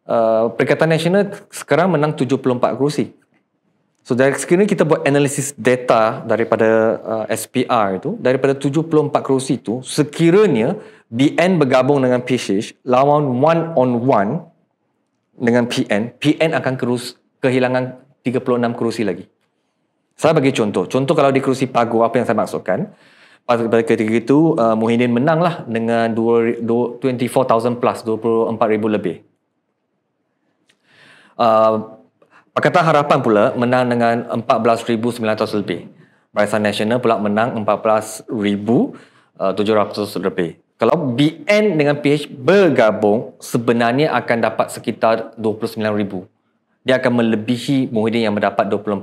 Uh, Perikatan Nasional sekarang menang 74 kerusi. So dari sekiranya kita buat analisis data daripada uh, SPR itu, daripada 74 kerusi itu, sekiranya BN bergabung dengan PSH lawan one on one dengan PN, PN akan kerus, kehilangan 36 kerusi lagi. Saya bagi contoh. Contoh kalau di kerusi Pago, apa yang saya maksudkan? Pada ketika itu, uh, Muhyiddin menang lah dengan 24,000 plus, 24,000 lebih. Uh, Pakatan Harapan pula menang dengan 14,900 lebih. Barisan Nasional pula menang 14,700 uh, lebih. Kalau BN dengan PH bergabung, sebenarnya akan dapat sekitar 29,000. Dia akan melebihi Muhyiddin yang mendapat 24,000.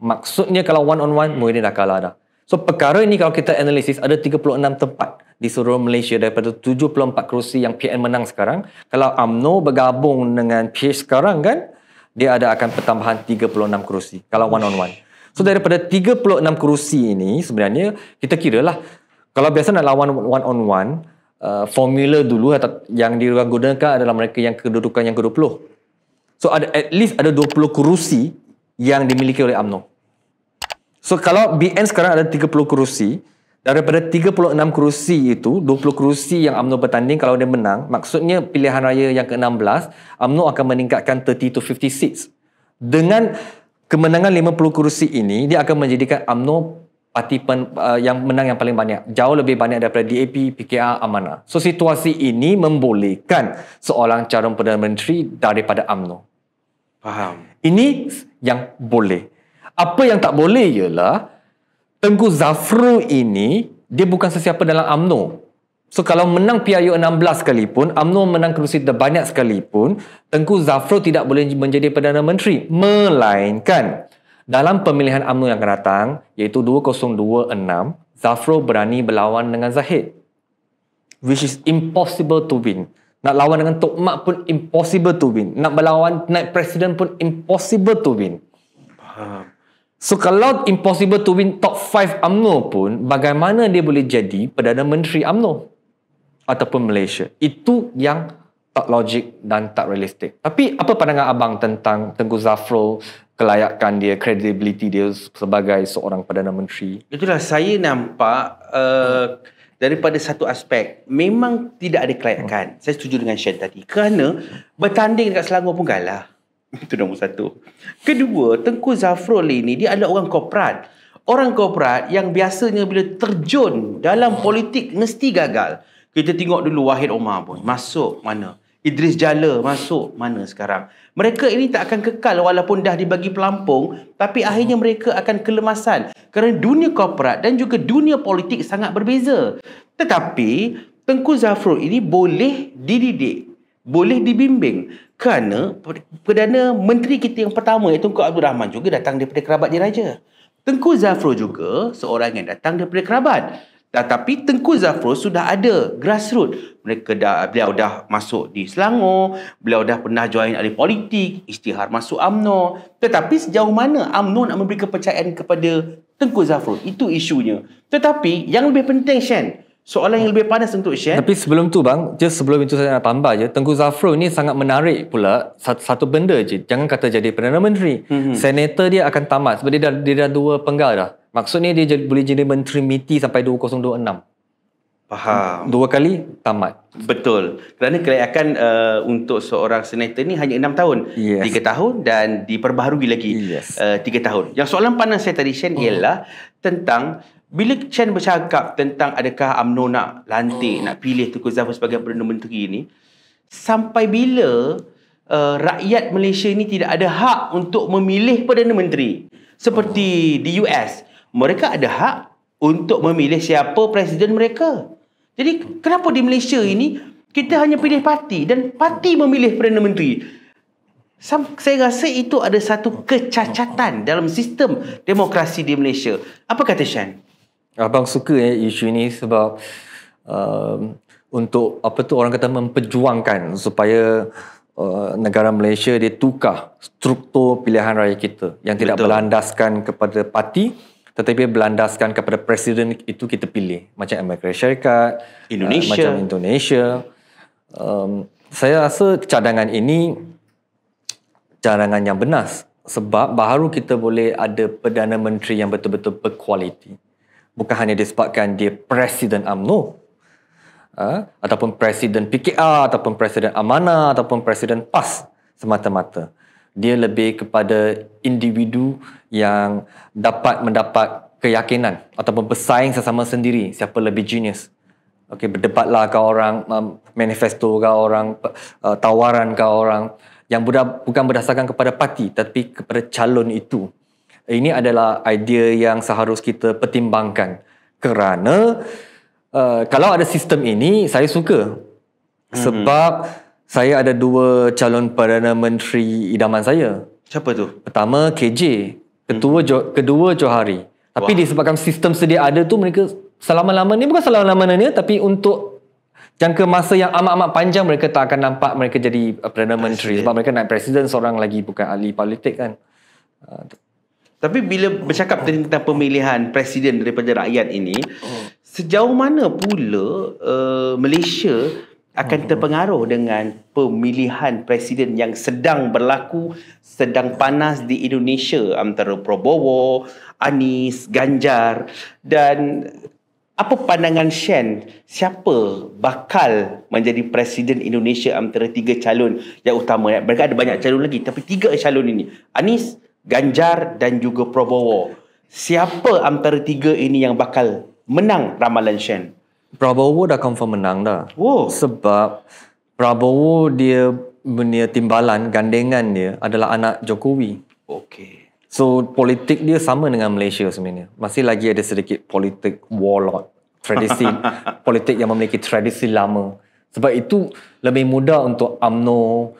Maksudnya kalau one on one, Muhyiddin dah kalah dah. So perkara ini kalau kita analisis, ada 36 tempat di seluruh Malaysia daripada 74 kerusi yang PN menang sekarang. Kalau AMNO bergabung dengan PH sekarang kan, dia ada akan pertambahan 36 kerusi kalau one on one. So daripada 36 kerusi ini sebenarnya kita kira lah kalau biasa nak lawan one on one uh, formula dulu atau yang digunakan adalah mereka yang kedudukan yang ke-20. So ada at least ada 20 kerusi yang dimiliki oleh AMNO. So kalau BN sekarang ada 30 kerusi, daripada 36 kerusi itu 20 kerusi yang UMNO bertanding kalau dia menang maksudnya pilihan raya yang ke-16 UMNO akan meningkatkan 30 to 50 seats dengan kemenangan 50 kerusi ini dia akan menjadikan UMNO parti pen, uh, yang menang yang paling banyak jauh lebih banyak daripada DAP, PKR, AMANA so situasi ini membolehkan seorang calon Perdana Menteri daripada UMNO faham ini yang boleh apa yang tak boleh ialah Tengku Zafru ini dia bukan sesiapa dalam AMNO. So kalau menang PIU 16 pun, AMNO menang kerusi terbanyak sekalipun, Tengku Zafru tidak boleh menjadi Perdana Menteri. Melainkan dalam pemilihan AMNO yang akan datang, iaitu 2026, Zafru berani berlawan dengan Zahid. Which is impossible to win. Nak lawan dengan Tok Mak pun impossible to win. Nak berlawan naik presiden pun impossible to win. Faham. So kalau impossible to win top 5 UMNO pun, bagaimana dia boleh jadi Perdana Menteri UMNO ataupun Malaysia? Itu yang tak logik dan tak realistik. Tapi apa pandangan abang tentang Tengku Zafro kelayakan dia, credibility dia sebagai seorang Perdana Menteri? Itulah saya nampak uh, daripada satu aspek memang tidak ada kelayakan. Hmm. Saya setuju dengan Shen tadi. Kerana bertanding dekat Selangor pun galah. Itu nombor satu. Kedua, Tengku Zafrol ini dia adalah orang korporat. Orang korporat yang biasanya bila terjun dalam politik mesti gagal. Kita tengok dulu Wahid Omar pun masuk mana. Idris Jala masuk mana sekarang. Mereka ini tak akan kekal walaupun dah dibagi pelampung. Tapi akhirnya mereka akan kelemasan. Kerana dunia korporat dan juga dunia politik sangat berbeza. Tetapi Tengku Zafrol ini boleh dididik. Boleh dibimbing kerana Perdana Menteri kita yang pertama iaitu Tengku Abdul Rahman juga datang daripada kerabat diraja. Tengku Zafro juga seorang yang datang daripada kerabat. Tetapi Tengku Zafro sudah ada grassroots. Mereka dah, beliau dah masuk di Selangor, beliau dah pernah join ahli politik, istihar masuk AMNO. Tetapi sejauh mana AMNO nak memberi kepercayaan kepada Tengku Zafro? Itu isunya. Tetapi yang lebih penting, Shen, soalan yang lebih panas untuk Syed. Tapi sebelum tu bang, just sebelum itu saya nak tambah je, Tengku Zafro ni sangat menarik pula satu, satu benda je. Jangan kata jadi Perdana Menteri. hmm Senator dia akan tamat sebab dia dah, dia dah dua penggal dah. Maksudnya dia jadi, boleh jadi Menteri MITI sampai 2026. Faham. Dua kali, tamat. Betul. Kerana kelayakan uh, untuk seorang senator ni hanya enam tahun. Yes. Tiga tahun dan diperbaharui lagi. Yes. Uh, tiga tahun. Yang soalan panas saya tadi, Shen, oh. Hmm. ialah tentang bila Chen bercakap tentang adakah UMNO nak lantik, oh. nak pilih Tuku Zafu sebagai Perdana Menteri ini, sampai bila uh, rakyat Malaysia ini tidak ada hak untuk memilih Perdana Menteri? Seperti oh. di US, mereka ada hak untuk memilih siapa presiden mereka. Jadi kenapa di Malaysia ini kita hanya pilih parti dan parti memilih Perdana Menteri? Saya rasa itu ada satu kecacatan dalam sistem demokrasi di Malaysia. Apa kata Shan? Abang suka ya isu ini sebab um, untuk apa tu orang kata memperjuangkan supaya uh, negara Malaysia dia tukar struktur pilihan raya kita yang tidak Betul. berlandaskan kepada parti tetapi berlandaskan kepada presiden itu kita pilih macam Amerika Syarikat uh, Indonesia uh, macam Indonesia um, saya rasa cadangan ini cadangan yang benar sebab baru kita boleh ada perdana menteri yang betul-betul berkualiti bukan hanya disebabkan dia presiden AMNO uh, ah, ataupun presiden PKR ataupun presiden AMANA ataupun presiden PAS semata-mata dia lebih kepada individu yang dapat mendapat keyakinan atau bersaing sesama sendiri siapa lebih genius okey berdebatlah kau orang um, manifesto kau orang uh, tawaran kau orang yang bukan berdasarkan kepada parti tapi kepada calon itu ini adalah idea yang seharus kita pertimbangkan kerana uh, kalau ada sistem ini saya suka mhm. sebab mm-hmm. saya ada dua calon perdana menteri idaman saya. Siapa tu? Pertama KJ, ketua mm-hmm. kedua Johari. Tapi Wah. disebabkan sistem sedia ada tu mereka selama-lama ni bukan selama lama ni tapi untuk jangka masa yang amat-amat panjang mereka tak akan nampak mereka jadi eh, perdana menteri sebab mereka naik presiden seorang lagi bukan ahli politik kan. Ah, tapi bila bercakap tentang pemilihan presiden daripada rakyat ini, sejauh mana pula uh, Malaysia akan terpengaruh dengan pemilihan presiden yang sedang berlaku, sedang panas di Indonesia antara Prabowo, Anis, Ganjar dan apa pandangan Shen siapa bakal menjadi presiden Indonesia antara tiga calon yang utama? Mereka ada banyak calon lagi tapi tiga calon ini. Anis. Ganjar dan juga Prabowo. Siapa antara tiga ini yang bakal menang ramalan Shen? Prabowo dah confirm menang dah. Oh. Sebab Prabowo dia punya timbalan, gandengan dia adalah anak Jokowi. Okay. So politik dia sama dengan Malaysia sebenarnya. Masih lagi ada sedikit politik warlord. Tradisi politik yang memiliki tradisi lama. Sebab itu lebih mudah untuk UMNO,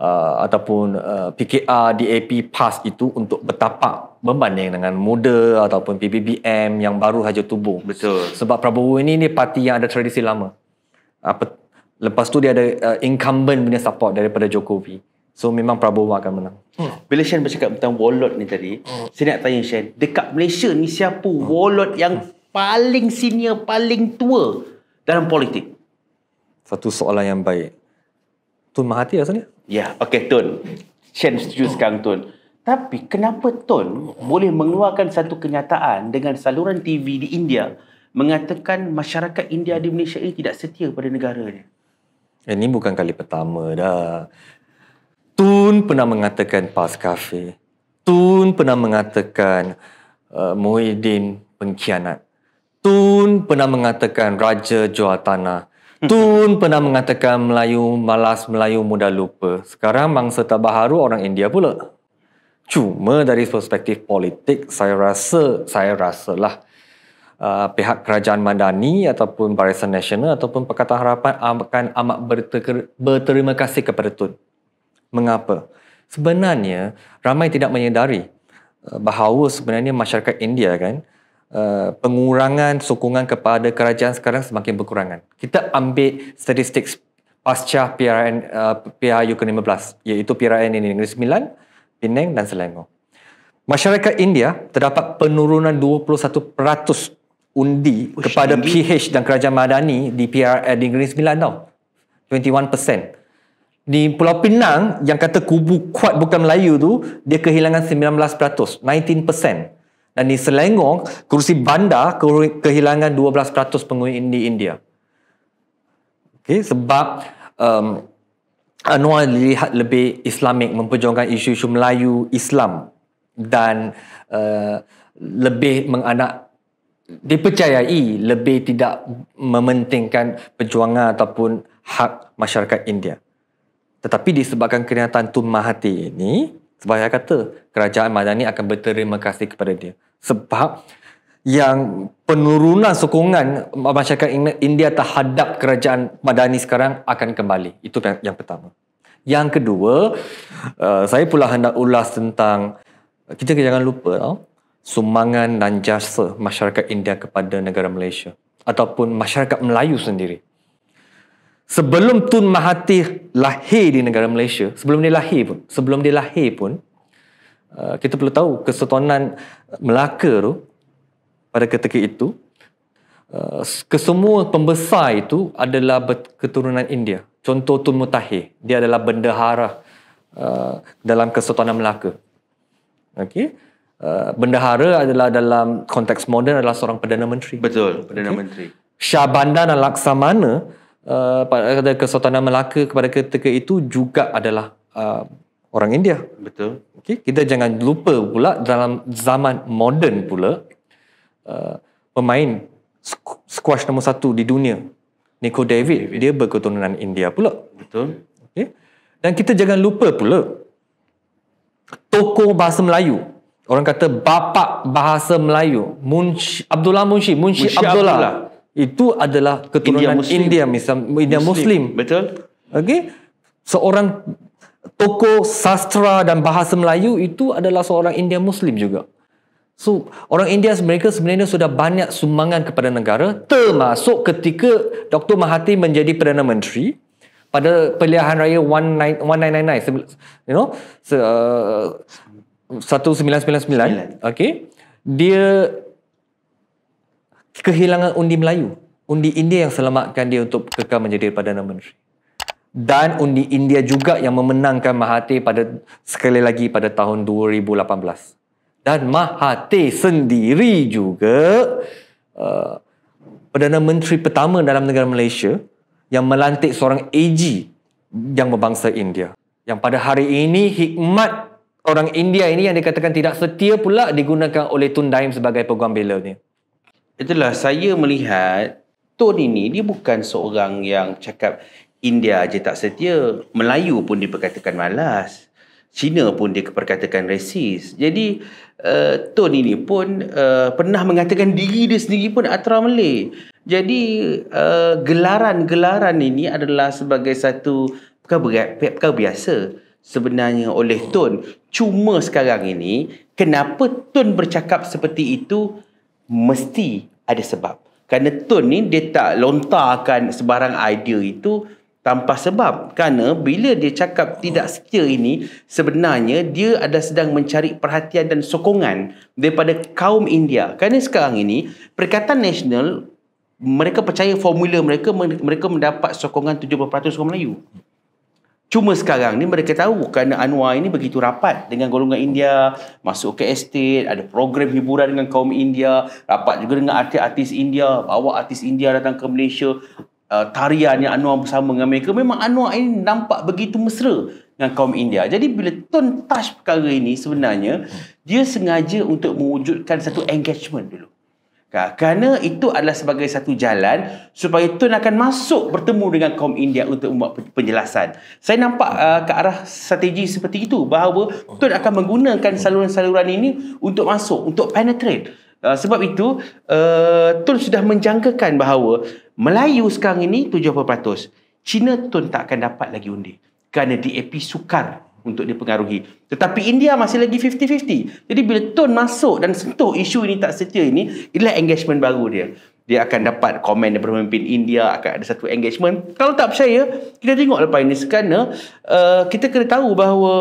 uh, ataupun uh, PKR DAP PAS itu untuk bertapak berbanding dengan muda ataupun PBBM yang baru saja tubuh. Betul. Sebab Prabowo ini ini parti yang ada tradisi lama. Apa lepas tu dia ada uh, incumbent punya support daripada Jokowi. So memang Prabowo akan menang. Hmm. Bila Shen bercakap tentang wallet ni tadi, hmm. saya nak tanya Shen, dekat Malaysia ni siapa hmm. wallet yang hmm. paling senior, paling tua dalam politik? Satu soalan yang baik. Tun Mahathir rasanya. Ya, okey Tun. Chen setuju sekarang Tun. Tapi kenapa Tun boleh mengeluarkan satu kenyataan dengan saluran TV di India mengatakan masyarakat India di Malaysia ini tidak setia pada negaranya? Ini eh, bukan kali pertama dah. Tun pernah mengatakan Pas Cafe. Tun pernah mengatakan uh, Muhyiddin pengkhianat. Tun pernah mengatakan Raja Jual Tanah. Tun pernah mengatakan Melayu malas, Melayu mudah lupa. Sekarang mangsa terbaharu orang India pula. Cuma dari perspektif politik, saya rasa, saya rasalah uh, pihak kerajaan Madani ataupun Barisan Nasional ataupun Pekatan Harapan akan amat berter- berterima kasih kepada Tun. Mengapa? Sebenarnya, ramai tidak menyedari uh, bahawa sebenarnya masyarakat India kan uh, Uh, pengurangan sokongan kepada kerajaan sekarang semakin berkurangan. Kita ambil statistik pasca PRN uh, PRU ke-15 iaitu PRN ini Negeri Sembilan, Penang dan Selangor. Masyarakat India terdapat penurunan 21% undi Ush, kepada PH dan kerajaan madani di PRN eh, di Negeri Sembilan tau. 21%. Di Pulau Pinang yang kata kubu kuat bukan Melayu tu, dia kehilangan 19%, 19%. Dan di Selangor, kerusi bandar kehilangan 12% penguin di India. Okay, sebab um, Anwar dilihat lebih Islamik, memperjuangkan isu-isu Melayu, Islam dan uh, lebih menganak dipercayai lebih tidak mementingkan perjuangan ataupun hak masyarakat India. Tetapi disebabkan kenyataan Tun Mahathir ini, sebab saya kata kerajaan Madani akan berterima kasih kepada dia sebab yang penurunan sokongan masyarakat India terhadap kerajaan Madani sekarang akan kembali. Itu yang pertama. Yang kedua, uh, saya pula hendak ulas tentang kita jangan lupa tau, sumangan dan jasa masyarakat India kepada negara Malaysia ataupun masyarakat Melayu sendiri. Sebelum Tun Mahathir lahir di negara Malaysia, sebelum dia lahir pun, sebelum dia lahir pun, Uh, kita perlu tahu kesultanan Melaka tu pada ketika itu uh, kesemua pembesar itu adalah keturunan India. Contoh Tun Mutahir, dia adalah bendahara uh, dalam kesultanan Melaka. Okey. bendahara adalah dalam konteks moden adalah seorang perdana menteri. Betul, perdana okay. menteri. Syah Bandar dan Laksamana uh, pada Kesultanan Melaka kepada ketika itu juga adalah orang India. Betul. Okey, kita jangan lupa pula dalam zaman moden pula uh, pemain squash nomor satu di dunia, Nico David, David. dia berketurunan India pula. Betul. Okey. Dan kita jangan lupa pula tokoh bahasa Melayu. Orang kata bapa bahasa Melayu, Munshi Abdullah Munshi, Munshi, Munshi Abdullah. Abdullah. Itu adalah keturunan India Muslim, India, misal, India Muslim. Muslim. Betul. Okey. Seorang Toko sastra dan bahasa Melayu itu adalah seorang India Muslim juga. So, orang India mereka sebenarnya sudah banyak sumbangan kepada negara termasuk ketika Dr. Mahathir menjadi Perdana Menteri pada pilihan raya 1999, you know, se, uh, 1999, okay, dia kehilangan undi Melayu, undi India yang selamatkan dia untuk kekal menjadi Perdana Menteri dan undi India juga yang memenangkan Mahathir pada sekali lagi pada tahun 2018. Dan Mahathir sendiri juga uh, Perdana Menteri pertama dalam negara Malaysia yang melantik seorang AG yang berbangsa India. Yang pada hari ini hikmat orang India ini yang dikatakan tidak setia pula digunakan oleh Tun Daim sebagai peguam bela ni. Itulah saya melihat Tun ini dia bukan seorang yang cakap India aja tak setia, Melayu pun diperkatakan malas, Cina pun diperkatakan resis. Jadi uh, Tun ini pun uh, pernah mengatakan diri dia sendiri pun Atra Malay. Jadi uh, gelaran-gelaran ini adalah sebagai satu perkara biasa sebenarnya oleh Tun. Cuma sekarang ini, kenapa Tun bercakap seperti itu mesti ada sebab. Kerana Tun ni dia tak lontarkan sebarang idea itu tanpa sebab kerana bila dia cakap tidak setia ini sebenarnya dia ada sedang mencari perhatian dan sokongan daripada kaum India kerana sekarang ini Perikatan Nasional mereka percaya formula mereka mereka mendapat sokongan 70% orang Melayu cuma sekarang ni mereka tahu kerana Anwar ini begitu rapat dengan golongan India masuk ke estate ada program hiburan dengan kaum India rapat juga dengan artis-artis India bawa artis India datang ke Malaysia uh, tarian yang Anwar bersama dengan mereka memang Anwar ini nampak begitu mesra dengan kaum India. Jadi bila Tun touch perkara ini sebenarnya dia sengaja untuk mewujudkan satu engagement dulu. Kerana itu adalah sebagai satu jalan supaya Tun akan masuk bertemu dengan kaum India untuk membuat penjelasan. Saya nampak uh, ke arah strategi seperti itu bahawa Tun akan menggunakan saluran-saluran ini untuk masuk, untuk penetrate. Uh, sebab itu, uh, Tun sudah menjangkakan bahawa Melayu sekarang ini 7%. Cina Tun tak akan dapat lagi undi. Kerana DAP sukar untuk dipengaruhi. Tetapi India masih lagi 50-50. Jadi bila Tun masuk dan sentuh isu ini tak setia ini, inilah engagement baru dia. Dia akan dapat komen daripada pemimpin India, akan ada satu engagement. Kalau tak percaya, kita tengok lepas ini. Kerana uh, kita kena tahu bahawa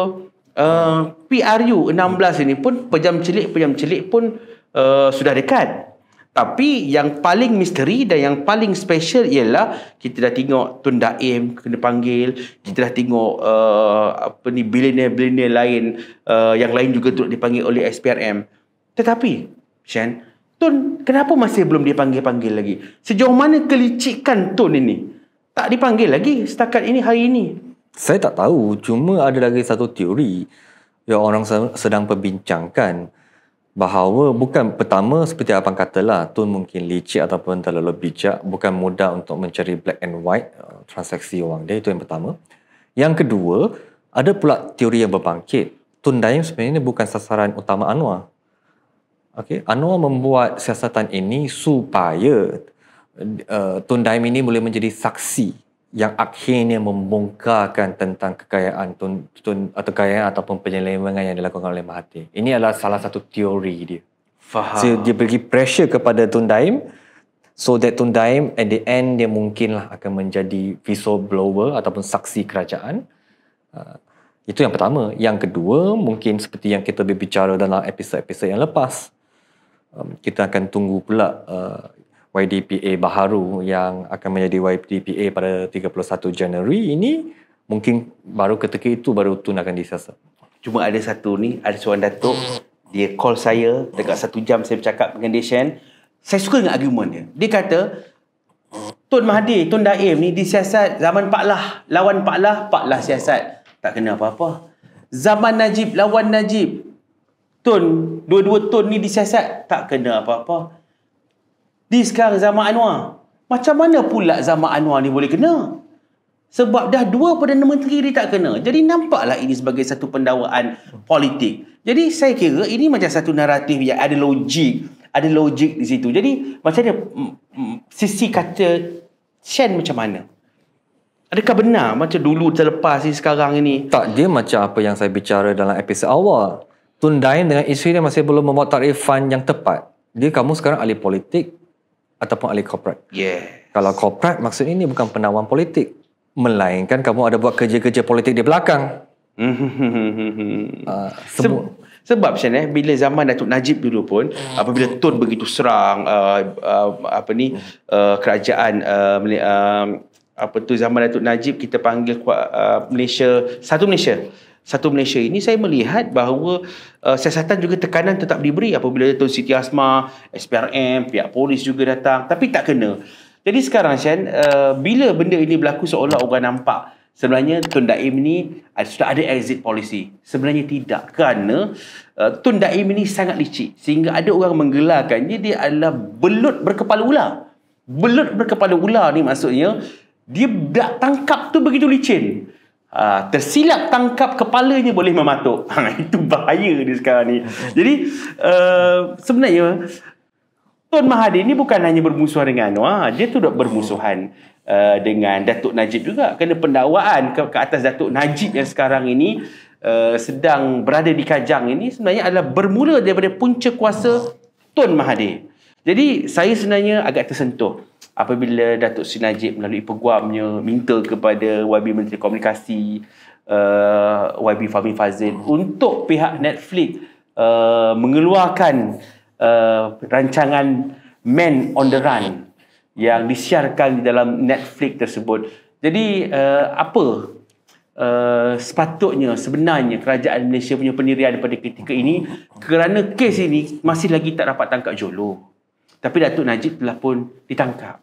uh, PRU 16 ini pun, pejam celik-pejam celik pun, pejam pun Eh, sudah dekat. Tapi yang paling misteri dan yang paling special ialah kita dah tengok Tun Daim kena panggil, kita dah tengok uh, apa ni bilioner-bilioner lain uh, yang lain juga turut dipanggil oleh SPRM. Tetapi, Shen, Tun kenapa masih belum dipanggil-panggil lagi? Sejauh mana kelicikan Tun ini? Tak dipanggil lagi setakat ini hari ini. Saya tak tahu, cuma ada lagi satu teori yang orang sedang perbincangkan bahawa bukan pertama seperti abang katalah Tun mungkin licik ataupun terlalu bijak bukan mudah untuk mencari black and white uh, transaksi wang dia itu yang pertama yang kedua ada pula teori yang berbangkit Tun Daim sebenarnya ini bukan sasaran utama Anwar okay? Anwar membuat siasatan ini supaya uh, Tun Daim ini boleh menjadi saksi yang akhirnya membongkarkan tentang kekayaan tun, tun, atau kekayaan ataupun penyelewengan yang dilakukan oleh Mahathir. Ini adalah salah satu teori dia. Faham. So, dia bagi pressure kepada Tun Daim so that Tun Daim at the end dia mungkinlah akan menjadi blower ataupun saksi kerajaan. Uh, itu yang pertama. Yang kedua, mungkin seperti yang kita berbicara dalam episod-episod yang lepas, um, kita akan tunggu pula uh, YDPA baharu yang akan menjadi YDPA pada 31 Januari ini mungkin baru ketika itu baru tun akan disiasat. Cuma ada satu ni, ada seorang datuk dia call saya dekat satu jam saya bercakap dengan dia Shen. Saya suka dengan argument dia. Dia kata Tun Mahathir, Tun Daim ni disiasat zaman Pak Lah. Lawan Pak Lah, Pak Lah siasat. Tak kena apa-apa. Zaman Najib, lawan Najib. Tun, dua-dua Tun ni disiasat. Tak kena apa-apa di sekarang zaman Anwar. Macam mana pula zaman Anwar ni boleh kena? Sebab dah dua Perdana Menteri dia tak kena. Jadi nampaklah ini sebagai satu pendawaan politik. Jadi saya kira ini macam satu naratif yang ada logik. Ada logik di situ. Jadi macam mana mm, mm, sisi kata Shen macam mana? Adakah benar macam dulu terlepas ni sekarang ini? Tak, dia macam apa yang saya bicara dalam episod awal. Tun Dain dengan isteri dia masih belum membuat tarifan yang tepat. Dia kamu sekarang ahli politik, ataupun ahli korporat. Yeah. Kalau korporat maksud ini bukan penawaran politik. Melainkan kamu ada buat kerja-kerja politik di belakang. uh, mm-hmm. ah, semua. Se- sebab macam eh bila zaman Datuk Najib dulu pun hmm. apabila Tun begitu serang uh, uh, apa ni uh, kerajaan uh, uh, apa tu zaman Datuk Najib kita panggil uh, Malaysia satu Malaysia satu Malaysia ini saya melihat bahawa uh, siasatan juga tekanan tetap diberi apabila Tun Siti Asma, SPRM, pihak polis juga datang tapi tak kena. Jadi sekarang Syan, uh, bila benda ini berlaku seolah orang nampak sebenarnya Tun Daim ini uh, sudah ada exit policy. Sebenarnya tidak kerana uh, Tun Daim ini sangat licik sehingga ada orang menggelarkannya dia adalah belut berkepala ular. Belut berkepala ular ni maksudnya dia tak tangkap tu begitu licin uh, tersilap tangkap kepalanya boleh mematuk. Ah, itu bahaya dia sekarang ni. Jadi uh, sebenarnya Tuan Mahathir ni bukan hanya bermusuhan dengan Anwar, ah, dia tu dah bermusuhan uh, dengan Datuk Najib juga. Kena pendakwaan ke, ke atas Datuk Najib yang sekarang ini uh, sedang berada di Kajang ini sebenarnya adalah bermula daripada punca kuasa Tuan Mahathir. Jadi saya sebenarnya agak tersentuh apabila Datuk Sri Najib melalui peguamnya minta kepada YB Menteri Komunikasi uh, YB Fahmi Fazil hmm. untuk pihak Netflix uh, mengeluarkan uh, rancangan Men on the Run yang disiarkan di dalam Netflix tersebut. Jadi uh, apa Uh, sepatutnya sebenarnya kerajaan Malaysia punya pendirian daripada ketika ini kerana kes ini masih lagi tak dapat tangkap jolo. Tapi Datuk Najib telah pun ditangkap.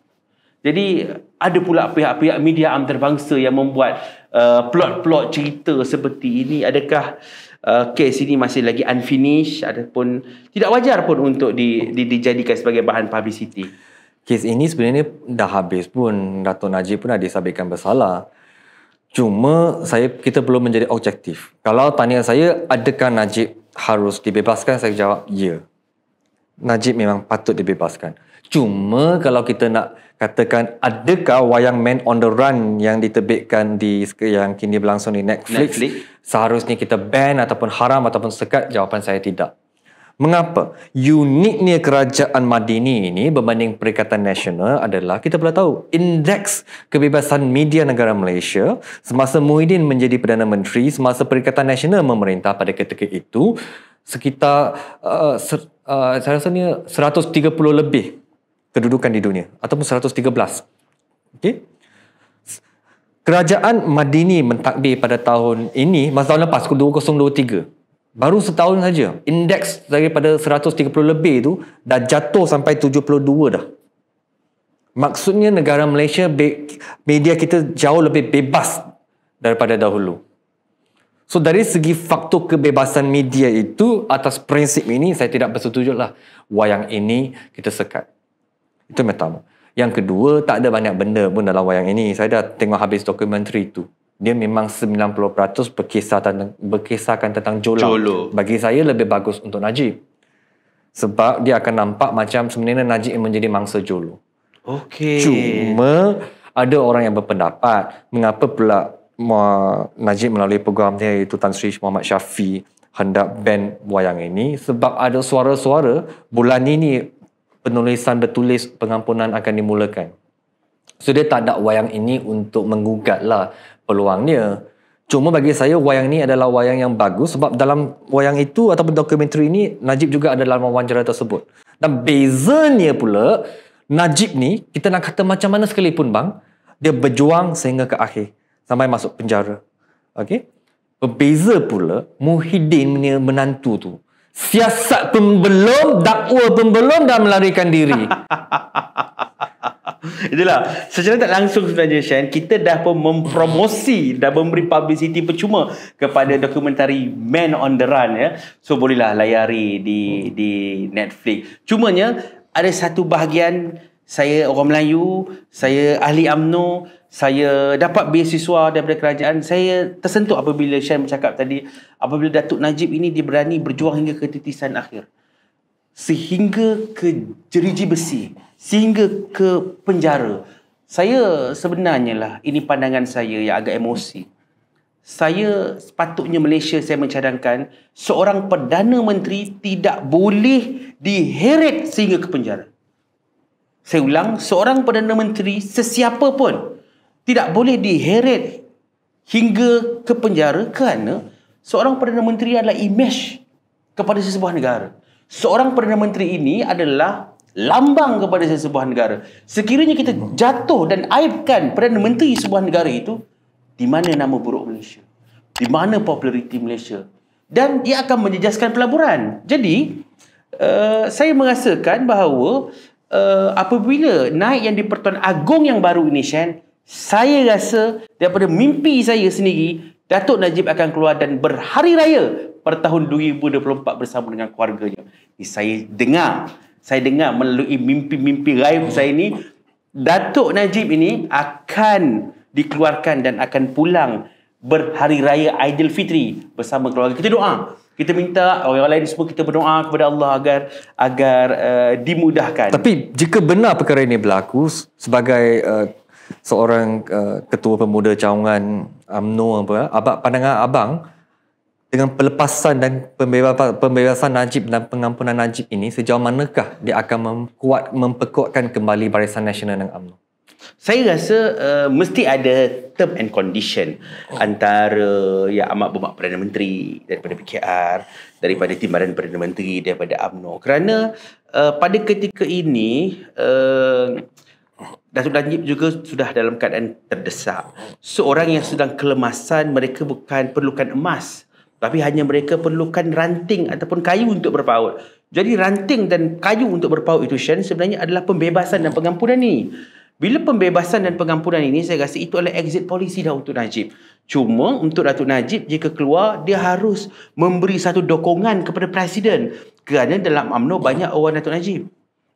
Jadi ada pula pihak-pihak media antarabangsa yang membuat uh, plot-plot cerita seperti ini. Adakah uh, kes ini masih lagi unfinished ataupun tidak wajar pun untuk di, di, dijadikan sebagai bahan publicity? Kes ini sebenarnya dah habis pun. Datuk Najib pun dah disabitkan bersalah. Cuma saya kita perlu menjadi objektif. Kalau tanya saya, adakah Najib harus dibebaskan? Saya jawab, ya. Yeah. Najib memang patut dibebaskan. Cuma kalau kita nak katakan adakah wayang Man on the Run yang diterbitkan di yang kini berlangsung di Netflix, Netflix seharusnya kita ban ataupun haram ataupun sekat jawapan saya tidak. Mengapa? Uniknya kerajaan Madini ini berbanding Perikatan Nasional adalah kita perlu tahu indeks kebebasan media negara Malaysia semasa Muhyiddin menjadi Perdana Menteri semasa Perikatan Nasional memerintah pada ketika itu sekitar uh, Uh, saya rasanya 130 lebih kedudukan di dunia ataupun 113. Okey. Kerajaan Madini mentakbir pada tahun ini, masa tahun lepas 2023. Baru setahun saja, indeks daripada 130 lebih itu dah jatuh sampai 72 dah. Maksudnya negara Malaysia media kita jauh lebih bebas daripada dahulu. So dari segi faktor kebebasan media itu atas prinsip ini saya tidak bersetuju lah wayang ini kita sekat. Itu pertama. Yang kedua, tak ada banyak benda pun dalam wayang ini. Saya dah tengok habis dokumentari itu. Dia memang 90% berkisah tentang, berkisahkan tentang Jolo. Jolo. Bagi saya lebih bagus untuk Najib. Sebab dia akan nampak macam sebenarnya Najib menjadi mangsa Jolo. Okay. Cuma ada orang yang berpendapat mengapa pula Najib melalui programnya iaitu Tan Sri Muhammad Syafi hendak ban wayang ini sebab ada suara-suara bulan ini penulisan bertulis pengampunan akan dimulakan. So dia tak ada wayang ini untuk mengugatlah peluangnya. Cuma bagi saya wayang ini adalah wayang yang bagus sebab dalam wayang itu ataupun dokumentari ini Najib juga ada dalam wawancara tersebut. Dan bezanya pula Najib ni kita nak kata macam mana sekalipun bang dia berjuang sehingga ke akhir sampai masuk penjara. Okey. Berbeza pula Muhyiddin punya menantu tu. Siasat pembelum, dakwa pembelum dan melarikan diri. Itulah Secara tak langsung sebenarnya Shen Kita dah pun mempromosi Dah memberi publicity percuma Kepada dokumentari Man on the Run ya. So bolehlah layari di di Netflix Cumanya Ada satu bahagian Saya orang Melayu Saya ahli UMNO saya dapat beasiswa daripada kerajaan saya tersentuh apabila Syed bercakap tadi apabila Datuk Najib ini dia berani berjuang hingga ke titisan akhir sehingga ke jeriji besi sehingga ke penjara saya sebenarnya lah ini pandangan saya yang agak emosi saya sepatutnya Malaysia saya mencadangkan seorang Perdana Menteri tidak boleh diheret sehingga ke penjara saya ulang seorang Perdana Menteri sesiapa pun tidak boleh diheret hingga ke penjara kerana seorang Perdana Menteri adalah imej kepada sesebuah negara. Seorang Perdana Menteri ini adalah lambang kepada sesebuah negara. Sekiranya kita jatuh dan aibkan Perdana Menteri sebuah negara itu, di mana nama buruk Malaysia? Di mana populariti Malaysia? Dan ia akan menjejaskan pelaburan. Jadi, uh, saya merasakan bahawa uh, apabila naik yang di Pertuan Agong yang baru ini, Shen, saya rasa daripada mimpi saya sendiri, Datuk Najib akan keluar dan berhari raya pada tahun 2024 bersama dengan keluarganya. Ini saya dengar, saya dengar melalui mimpi-mimpi raib saya ini, Datuk Najib ini akan dikeluarkan dan akan pulang berhari raya Aidilfitri bersama keluarga. Kita doa. Kita minta orang lain semua kita berdoa kepada Allah agar agar uh, dimudahkan. Tapi jika benar perkara ini berlaku sebagai uh, seorang uh, ketua pemuda cawangan AMNO apa eh, abang pandangan abang dengan pelepasan dan pembebasan, pembebasan Najib dan pengampunan Najib ini sejauh manakah dia akan memkuat memperkuatkan kembali Barisan Nasional dan AMNO? saya rasa uh, mesti ada term and condition oh. antara yang amat berhormat Perdana Menteri daripada PKR daripada Timbalan Perdana Menteri daripada AMNO. kerana uh, pada ketika ini uh, Datuk Danjib juga sudah dalam keadaan terdesak. Seorang yang sedang kelemasan, mereka bukan perlukan emas. Tapi hanya mereka perlukan ranting ataupun kayu untuk berpaut. Jadi ranting dan kayu untuk berpaut itu, Shen, sebenarnya adalah pembebasan dan pengampunan ini. Bila pembebasan dan pengampunan ini, saya rasa itu adalah exit policy dah untuk Najib. Cuma untuk Datuk Najib, jika keluar, dia harus memberi satu dokongan kepada Presiden. Kerana dalam UMNO banyak orang Datuk Najib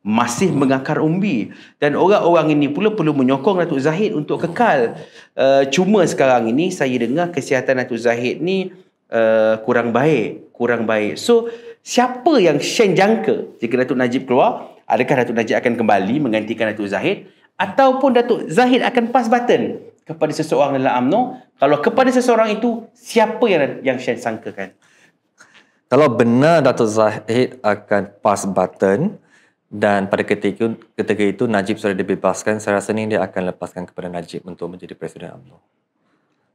masih mengakar umbi dan orang-orang ini pula perlu menyokong Datuk Zahid untuk kekal. Uh, cuma sekarang ini saya dengar kesihatan Datuk Zahid ni uh, kurang baik, kurang baik. So siapa yang Shen jangka jika Datuk Najib keluar, adakah Datuk Najib akan kembali menggantikan Datuk Zahid ataupun Datuk Zahid akan pass button kepada seseorang dalam UMNO? Kalau kepada seseorang itu, siapa yang yang Shen sangkakan? Kalau benar Datuk Zahid akan pass button, dan pada ketika itu, ketika itu Najib sudah dibebaskan saya rasa ni dia akan lepaskan kepada Najib untuk menjadi presiden UMNO.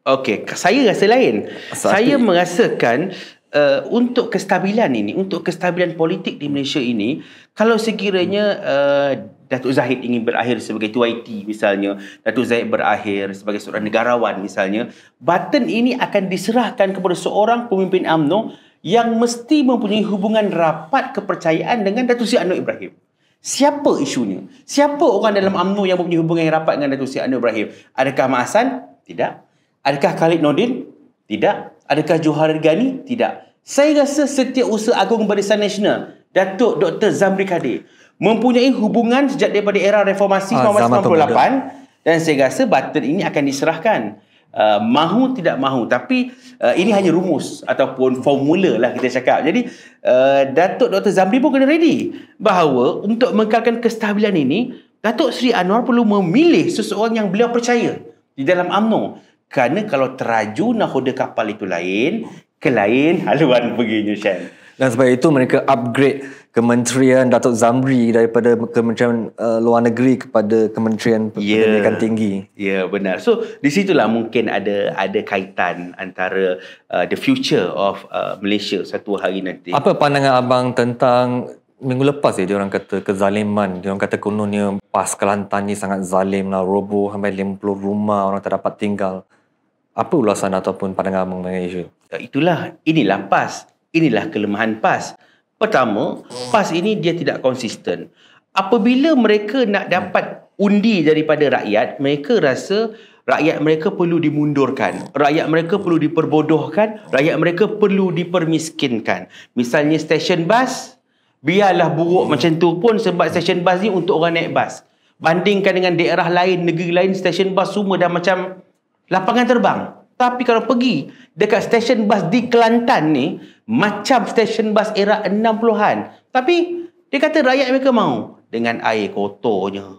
Okey, saya rasa lain. Asal saya ini. merasakan uh, untuk kestabilan ini, untuk kestabilan politik di Malaysia ini, kalau sekiranya uh, Datuk Zahid ingin berakhir sebagai TYT misalnya, Datuk Zahid berakhir sebagai seorang negarawan misalnya, button ini akan diserahkan kepada seorang pemimpin UMNO yang mesti mempunyai hubungan rapat kepercayaan dengan Datuk Seri Anwar Ibrahim. Siapa isunya? Siapa orang dalam UMNO yang mempunyai hubungan yang rapat dengan Datuk Seri Anwar Ibrahim? Adakah Mak Tidak. Adakah Khalid Nordin? Tidak. Adakah Johar Ghani? Tidak. Saya rasa setiap usaha agung barisan nasional, Datuk Dr. Zamri Kadir, mempunyai hubungan sejak daripada era reformasi ah, 1998 dan saya rasa button ini akan diserahkan uh, mahu tidak mahu tapi uh, ini hanya rumus ataupun formula lah kita cakap jadi uh, Datuk Dr. Zamri pun kena ready bahawa untuk mengekalkan kestabilan ini Datuk Sri Anwar perlu memilih seseorang yang beliau percaya di dalam UMNO kerana kalau teraju nak nahoda kapal itu lain ke lain haluan begini Shen dan sebab itu mereka upgrade kementerian Datuk Zamri daripada kementerian uh, luar negeri kepada kementerian ya. pendidikan yeah. tinggi. Ya, yeah, benar. So, di situlah mungkin ada ada kaitan antara uh, the future of uh, Malaysia satu hari nanti. Apa pandangan abang tentang minggu lepas ya, dia orang kata kezaliman dia orang kata kononnya pas Kelantan ni sangat zalim lah roboh sampai 50 rumah orang tak dapat tinggal apa ulasan ataupun pandangan abang mengenai isu itulah inilah pas inilah kelemahan pas Pertama, PAS ini dia tidak konsisten. Apabila mereka nak dapat undi daripada rakyat, mereka rasa rakyat mereka perlu dimundurkan, rakyat mereka perlu diperbodohkan, rakyat mereka perlu dipermiskinkan. Misalnya stesen bas, biarlah buruk macam tu pun sebab stesen bas ni untuk orang naik bas. Bandingkan dengan daerah lain, negeri lain, stesen bas semua dah macam lapangan terbang. Tapi kalau pergi dekat stesen bas di Kelantan ni, macam stesen bas era 60-an. Tapi dia kata rakyat mereka mau dengan air kotornya.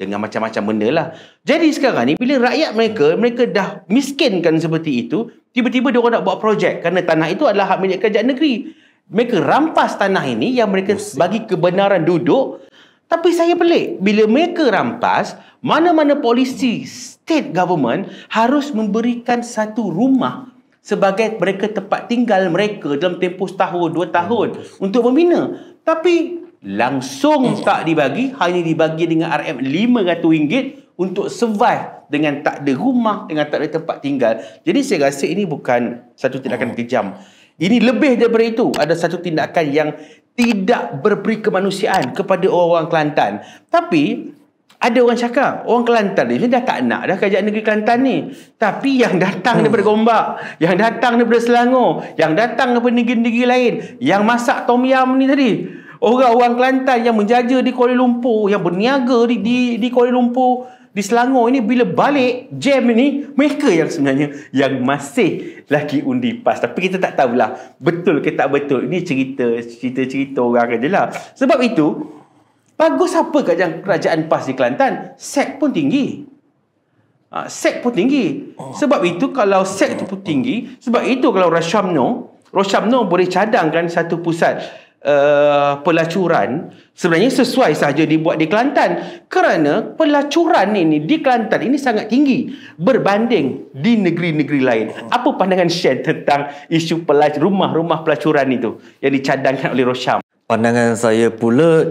Dengan macam-macam benda lah. Jadi sekarang ni, bila rakyat mereka, mereka dah miskinkan seperti itu, tiba-tiba mereka nak buat projek. Kerana tanah itu adalah hak milik kerajaan negeri. Mereka rampas tanah ini yang mereka bagi kebenaran duduk tapi saya pelik. Bila mereka rampas, mana-mana polisi state government harus memberikan satu rumah sebagai mereka tempat tinggal mereka dalam tempoh setahun, dua tahun hmm. untuk membina. Tapi langsung hmm. tak dibagi, hanya dibagi dengan RM500 untuk survive dengan tak ada rumah, dengan tak ada tempat tinggal. Jadi saya rasa ini bukan satu tindakan hmm. kejam. Ini lebih daripada itu. Ada satu tindakan yang tidak berperi kemanusiaan kepada orang-orang Kelantan. Tapi ada orang cakap, orang Kelantan ni dah tak nak dah kerajaan negeri Kelantan ni. Tapi yang datang hmm. daripada Gombak, yang datang daripada Selangor, yang datang daripada negeri-negeri lain, yang masak tom yam ni tadi. Orang-orang Kelantan yang menjaja di Kuala Lumpur, yang berniaga di di, di Kuala Lumpur, di Selangor ini bila balik jam ni mereka yang sebenarnya yang masih lagi undi pas tapi kita tak tahulah betul ke tak betul ini cerita cerita-cerita orang aja lah sebab itu bagus apa kat yang kerajaan pas di Kelantan sek pun tinggi ha, sek oh. pun tinggi sebab itu kalau sek itu pun tinggi sebab itu kalau Rashamno Rashamno boleh cadangkan satu pusat uh, pelacuran sebenarnya sesuai sahaja dibuat di Kelantan kerana pelacuran ini di Kelantan ini sangat tinggi berbanding di negeri-negeri lain. Apa pandangan Shen tentang isu rumah-rumah pelacuran itu yang dicadangkan oleh Rosham? Pandangan saya pula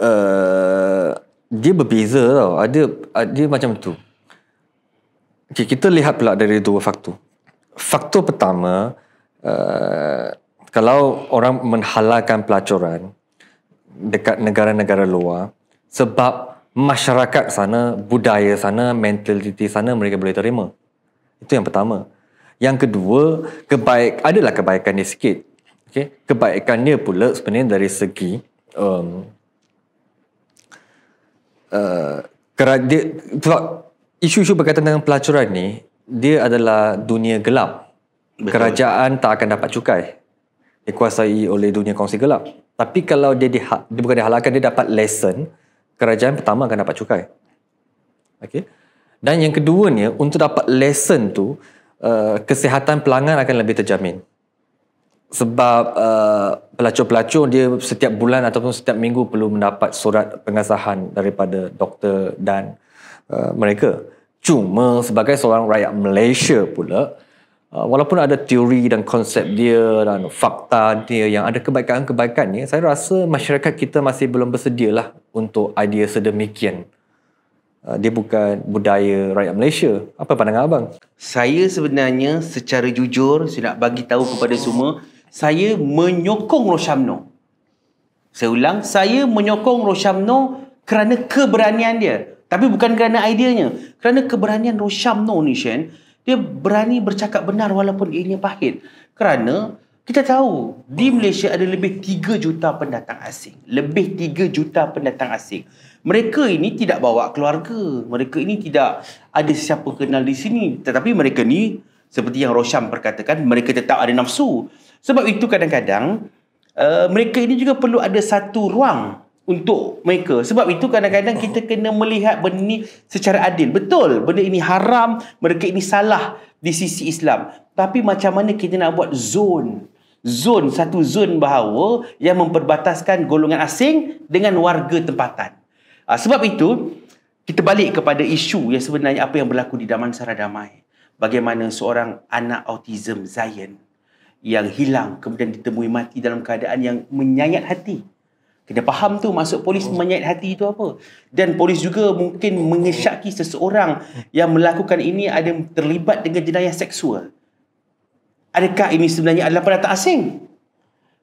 uh, dia berbeza tau. Ada dia macam tu. Okay, kita lihat pula dari dua faktor. Faktor pertama eh, kalau orang menghalalkan pelacuran dekat negara-negara luar sebab masyarakat sana, budaya sana, mentaliti sana mereka boleh terima. Itu yang pertama. Yang kedua, kebaik adalah kebaikan dia sikit. Okay? Kebaikan dia pula sebenarnya dari segi um, uh, dia, sebab isu-isu berkaitan dengan pelacuran ni dia adalah dunia gelap. Betul. Kerajaan tak akan dapat cukai dikuasai oleh dunia kongsi gelap. Tapi kalau dia, diha- dia bukan dihalalkan, dia dapat lesson, kerajaan pertama akan dapat cukai. Okay? Dan yang kedua ni untuk dapat lesson tu, uh, kesihatan pelanggan akan lebih terjamin. Sebab uh, pelacur-pelacur dia setiap bulan ataupun setiap minggu perlu mendapat surat pengesahan daripada doktor dan uh, mereka. Cuma sebagai seorang rakyat Malaysia pula, Uh, walaupun ada teori dan konsep hmm. dia dan fakta dia yang ada kebaikan-kebaikan ni, saya rasa masyarakat kita masih belum bersedia lah untuk idea sedemikian. Uh, dia bukan budaya rakyat Malaysia. Apa pandangan abang? Saya sebenarnya secara jujur, saya nak bagi tahu kepada semua, saya menyokong Roshamno. Saya ulang, saya menyokong Roshamno kerana keberanian dia. Tapi bukan kerana ideanya. Kerana keberanian Roshamno ni, Shen, dia berani bercakap benar walaupun ianya pahit. Kerana kita tahu di Malaysia ada lebih 3 juta pendatang asing. Lebih 3 juta pendatang asing. Mereka ini tidak bawa keluarga. Mereka ini tidak ada siapa kenal di sini. Tetapi mereka ni seperti yang Rosham perkatakan, mereka tetap ada nafsu. Sebab itu kadang-kadang uh, mereka ini juga perlu ada satu ruang untuk mereka. Sebab itu kadang-kadang kita kena melihat benda ini secara adil. Betul, benda ini haram, mereka ini salah di sisi Islam. Tapi macam mana kita nak buat zon? Zon satu zon bahawa yang memperbataskan golongan asing dengan warga tempatan. Ah, sebab itu, kita balik kepada isu yang sebenarnya apa yang berlaku di Damansara Damai. Bagaimana seorang anak autism Zion yang hilang kemudian ditemui mati dalam keadaan yang menyayat hati kena faham tu masuk polis menyayat hati itu apa dan polis juga mungkin mengesyaki seseorang yang melakukan ini ada terlibat dengan jenayah seksual adakah ini sebenarnya adalah pendatang asing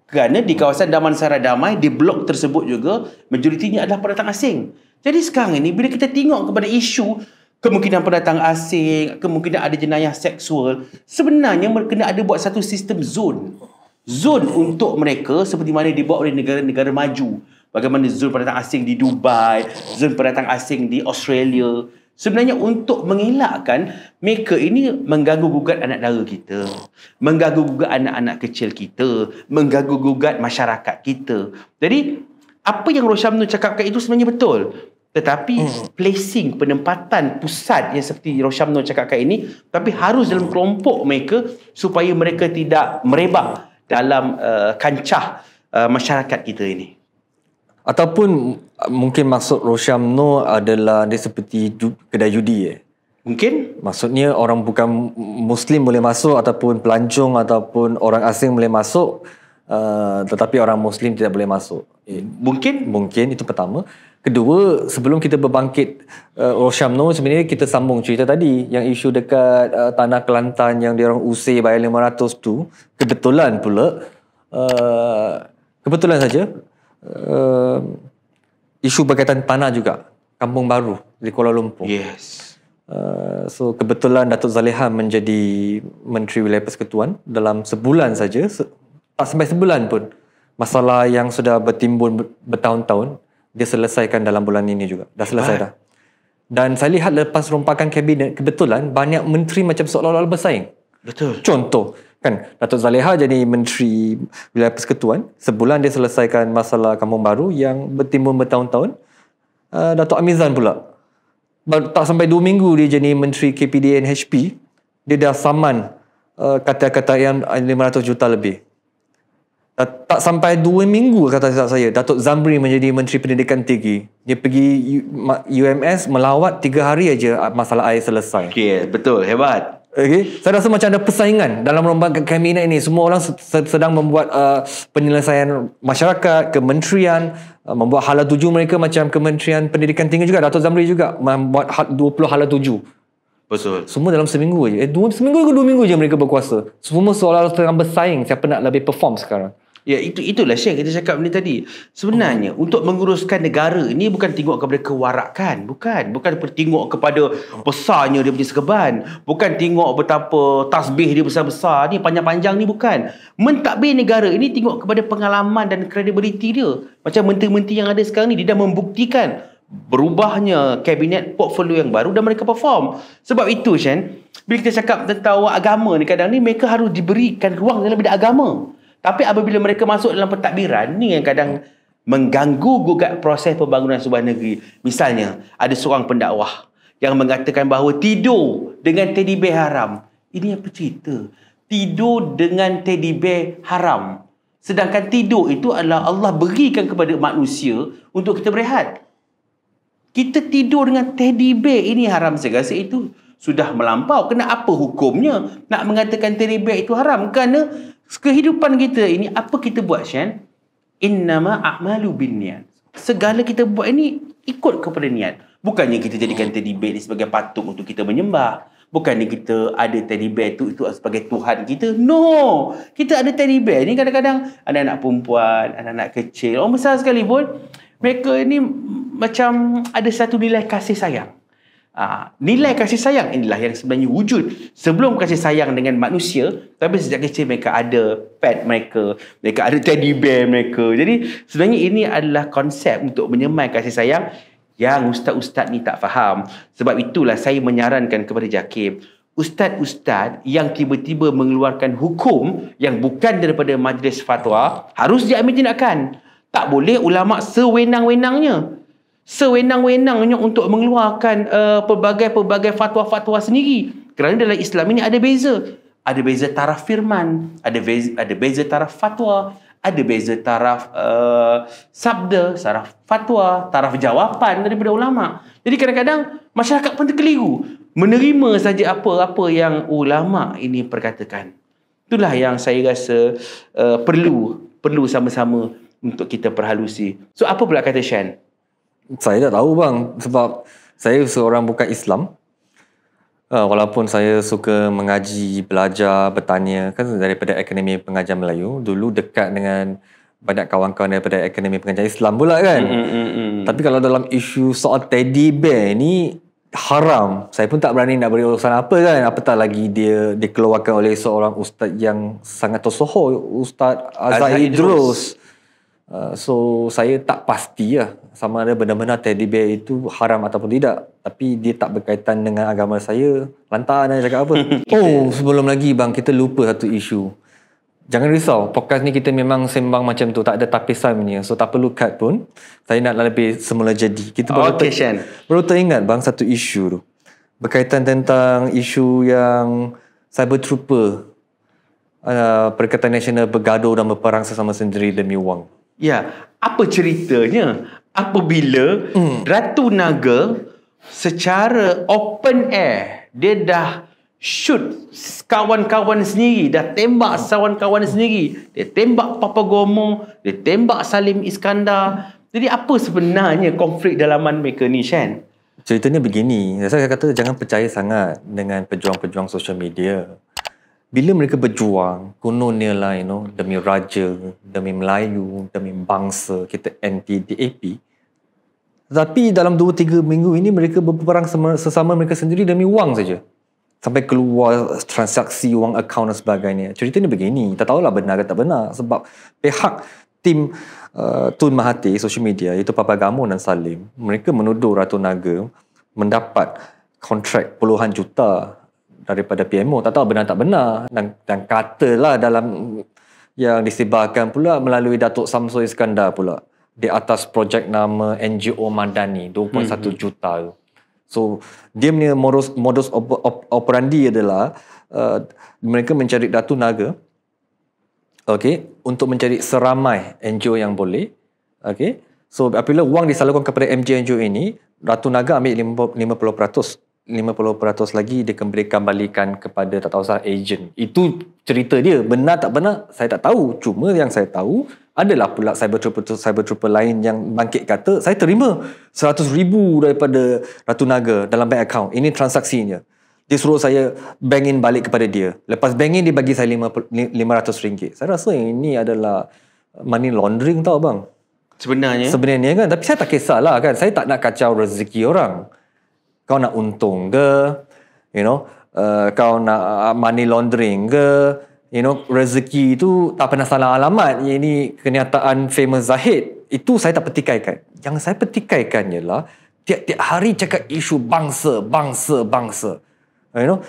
kerana di kawasan Damansara Damai di blok tersebut juga majoritinya adalah pendatang asing jadi sekarang ini bila kita tengok kepada isu kemungkinan pendatang asing kemungkinan ada jenayah seksual sebenarnya kena ada buat satu sistem zon. Zon untuk mereka seperti mana dibawa oleh negara-negara maju. Bagaimana zon pendatang asing di Dubai, zon pendatang asing di Australia. Sebenarnya untuk mengelakkan mereka ini mengganggu-gugat anak dara kita. Mengganggu-gugat anak-anak kecil kita. Mengganggu-gugat masyarakat kita. Jadi, apa yang Roshamnu cakapkan itu sebenarnya betul. Tetapi hmm. placing penempatan pusat yang seperti Roshamno cakapkan ini tapi harus dalam kelompok mereka supaya mereka tidak merebak dalam uh, kancah uh, masyarakat kita ini ataupun uh, mungkin maksud Rosham Noor adalah dia seperti kedai judi eh? mungkin maksudnya orang bukan muslim boleh masuk ataupun pelancong ataupun orang asing boleh masuk uh, tetapi orang muslim tidak boleh masuk eh, mungkin mungkin itu pertama Kedua, sebelum kita berbangkit uh, Roshamno sebenarnya kita sambung cerita tadi yang isu dekat uh, tanah Kelantan yang diorang usir bayar 500 tu kebetulan pula uh, kebetulan saja uh, isu berkaitan tanah juga kampung baru di Kuala Lumpur. Yes. Uh, so kebetulan Datuk Zaleha menjadi menteri wilayah persekutuan dalam sebulan saja se- tak sampai sebulan pun masalah yang sudah bertimbun bertahun-tahun dia selesaikan dalam bulan ini juga. Dah selesai dah. Dan saya lihat lepas rompakan kabinet, kebetulan banyak menteri macam seolah-olah bersaing. Betul. Contoh, kan Datuk Zaleha jadi menteri wilayah persekutuan. Sebulan dia selesaikan masalah kampung baru yang bertimbun bertahun-tahun. Uh, Datuk Amizan pula. Tak sampai dua minggu dia jadi menteri KPDN HP. Dia dah saman uh, kata-kata yang 500 juta lebih. Dah, tak sampai dua minggu kata saya, Datuk Zamri menjadi Menteri Pendidikan Tinggi. Dia pergi UMS melawat tiga hari aja ah, masalah air selesai. Okey, betul. Hebat. Okay. Saya rasa macam ada persaingan dalam rombang kabinet ini. Semua orang sedang membuat uh, ah, penyelesaian masyarakat, kementerian, uh, membuat hala tuju mereka macam Kementerian Pendidikan Tinggi juga. Datuk Zamri juga membuat 20 hala tuju. Betul. Semua dalam seminggu je. Eh, dua, seminggu ke dua minggu je mereka berkuasa. Semua seolah-olah sedang bersaing siapa nak lebih perform sekarang. Ya itu itulah Syekh kita cakap ni tadi. Sebenarnya oh. untuk menguruskan negara ini bukan tengok kepada kewarakan, bukan, bukan tengok kepada besarnya dia punya sekeban, bukan tengok betapa tasbih dia besar-besar ni panjang-panjang ni bukan. Mentadbir negara ini tengok kepada pengalaman dan kredibiliti dia. Macam menteri-menteri yang ada sekarang ni dia dah membuktikan berubahnya kabinet portfolio yang baru dan mereka perform. Sebab itu Shen bila kita cakap tentang agama ni kadang ni mereka harus diberikan ruang dalam bidang agama. Tapi apabila mereka masuk dalam pentadbiran, ni yang kadang mengganggu gugat proses pembangunan sebuah negeri. Misalnya, ada seorang pendakwah yang mengatakan bahawa tidur dengan teddy bear haram. Ini apa cerita? Tidur dengan teddy bear haram. Sedangkan tidur itu adalah Allah berikan kepada manusia untuk kita berehat. Kita tidur dengan teddy bear ini haram segala itu. Sudah melampau. Kena apa hukumnya nak mengatakan teddy bear itu haram? Kerana Kehidupan kita ini apa kita buat Shen? Innama a'malu bin niat. Segala kita buat ini ikut kepada niat. Bukannya kita jadikan teddy bear ni sebagai patung untuk kita menyembah. Bukannya kita ada teddy bear tu itu sebagai Tuhan kita. No! Kita ada teddy bear ini kadang-kadang anak-anak perempuan, anak-anak kecil, orang besar sekali pun Mereka ini macam ada satu nilai kasih sayang. Ha, nilai kasih sayang inilah yang sebenarnya wujud sebelum kasih sayang dengan manusia tapi sejak kecil mereka ada pet mereka mereka ada teddy bear mereka jadi sebenarnya ini adalah konsep untuk menyemai kasih sayang yang ustaz-ustaz ni tak faham sebab itulah saya menyarankan kepada Jakim ustaz-ustaz yang tiba-tiba mengeluarkan hukum yang bukan daripada majlis fatwa harus diambil tindakan tak boleh ulama sewenang-wenangnya sewenang-wenangnya untuk mengeluarkan uh, pelbagai-pelbagai fatwa-fatwa sendiri kerana dalam Islam ini ada beza ada beza taraf firman ada beza, ada beza taraf fatwa ada beza taraf uh, sabda taraf fatwa taraf jawapan daripada ulama jadi kadang-kadang masyarakat pun terkeliru menerima saja apa-apa yang ulama ini perkatakan itulah yang saya rasa uh, perlu perlu sama-sama untuk kita perhalusi so apa pula kata Shen saya tak tahu bang sebab saya seorang bukan Islam uh, walaupun saya suka mengaji belajar bertanya kan daripada Akademi pengajian Melayu dulu dekat dengan banyak kawan-kawan daripada Akademi pengajian Islam pula kan mm, mm, mm, mm. tapi kalau dalam isu soal teddy bear ni haram saya pun tak berani nak beri urusan apa kan apatah lagi dia dikeluarkan oleh seorang ustaz yang sangat tersohor ustaz Azhar Idrus. Uh, so saya tak pasti lah sama ada benar-benar teddy bear itu haram ataupun tidak tapi dia tak berkaitan dengan agama saya lantaran saya cakap apa oh sebelum lagi bang kita lupa satu isu jangan risau podcast ni kita memang sembang macam tu tak ada tapisan punya so tak perlu cut pun saya nak lebih semula jadi kita baru, okay, ter- baru teringat bang satu isu tu berkaitan tentang isu yang cyber trooper uh, Perikatan Nasional bergaduh dan berperang sesama sendiri demi wang Ya, apa ceritanya apabila hmm. Ratu Naga secara open air dia dah shoot kawan-kawan sendiri, dah tembak kawan-kawan hmm. sendiri. Dia tembak Papa Gomo, dia tembak Salim Iskandar. Jadi apa sebenarnya konflik dalaman mereka ni, Shen? Ceritanya begini, saya kata jangan percaya sangat dengan pejuang-pejuang social media bila mereka berjuang kononnya lah you know demi raja demi Melayu demi bangsa kita anti DAP tapi dalam 2-3 minggu ini mereka berperang sesama mereka sendiri demi wang saja sampai keluar transaksi wang account dan sebagainya cerita ni begini tak tahulah benar atau tak benar sebab pihak tim uh, Tun Mahathir social media iaitu Papa Gamu dan Salim mereka menuduh Ratu Naga mendapat kontrak puluhan juta daripada PMO tak tahu benar tak benar dan, dan katalah dalam yang disebarkan pula melalui Datuk Samso Iskandar pula di atas projek nama NGO Madani 2.1 hmm. juta tu so dia punya modus, modus operandi adalah uh, mereka mencari Datu Naga okay, untuk mencari seramai NGO yang boleh okay. so apabila wang disalurkan kepada MG NGO ini Ratu Naga ambil 50%, 50% lagi dia kembali kembalikan kepada tak tahu agen. Itu cerita dia. Benar tak benar? Saya tak tahu. Cuma yang saya tahu adalah pula cyber trooper, cyber trooper lain yang bangkit kata saya terima 100 ribu daripada Ratu Naga dalam bank account. Ini transaksinya. Dia suruh saya bank in balik kepada dia. Lepas bank in dia bagi saya 500 ringgit. Saya rasa ini adalah money laundering tau bang. Sebenarnya. Sebenarnya kan. Tapi saya tak kisahlah kan. Saya tak nak kacau rezeki orang kau nak untung ke you know uh, kau nak uh, money laundering ke you know rezeki itu tak pernah salah alamat yang ini kenyataan famous Zahid itu saya tak petikaikan yang saya petikaikan ialah tiap-tiap hari cakap isu bangsa bangsa bangsa you know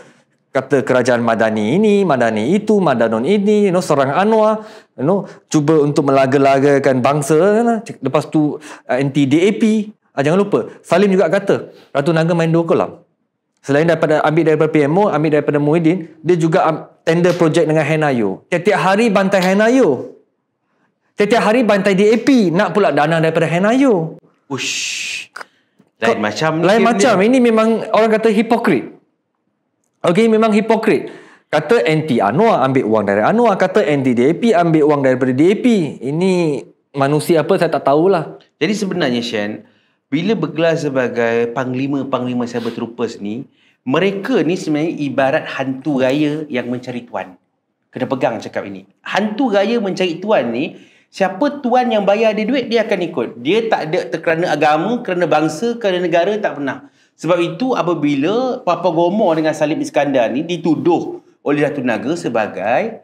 kata kerajaan madani ini madani itu madanon ini you know seorang anwar you know cuba untuk melaga-lagakan bangsa lepas tu uh, anti DAP Ah, jangan lupa, Salim juga kata, Ratu Naga main dua kolam. Selain daripada ambil daripada PMO, ambil daripada Muhyiddin, dia juga tender projek dengan Henayu. Setiap hari bantai Henayu. Setiap hari bantai DAP. Nak pula dana daripada Henayu. Ush. Lain macam. Lain macam. Ini memang orang kata hipokrit. Okey, memang hipokrit. Kata anti Anwar ambil wang dari Anwar. Kata anti DAP ambil wang daripada DAP. Ini manusia apa saya tak tahulah. Jadi sebenarnya Shen, bila bergelar sebagai panglima-panglima cyber troopers ni, mereka ni sebenarnya ibarat hantu raya yang mencari tuan. Kena pegang cakap ini. Hantu raya mencari tuan ni, siapa tuan yang bayar dia duit, dia akan ikut. Dia tak ada kerana agama, kerana bangsa, kerana negara, tak pernah. Sebab itu apabila Papa Gomor dengan Salim Iskandar ni dituduh oleh Datuk Naga sebagai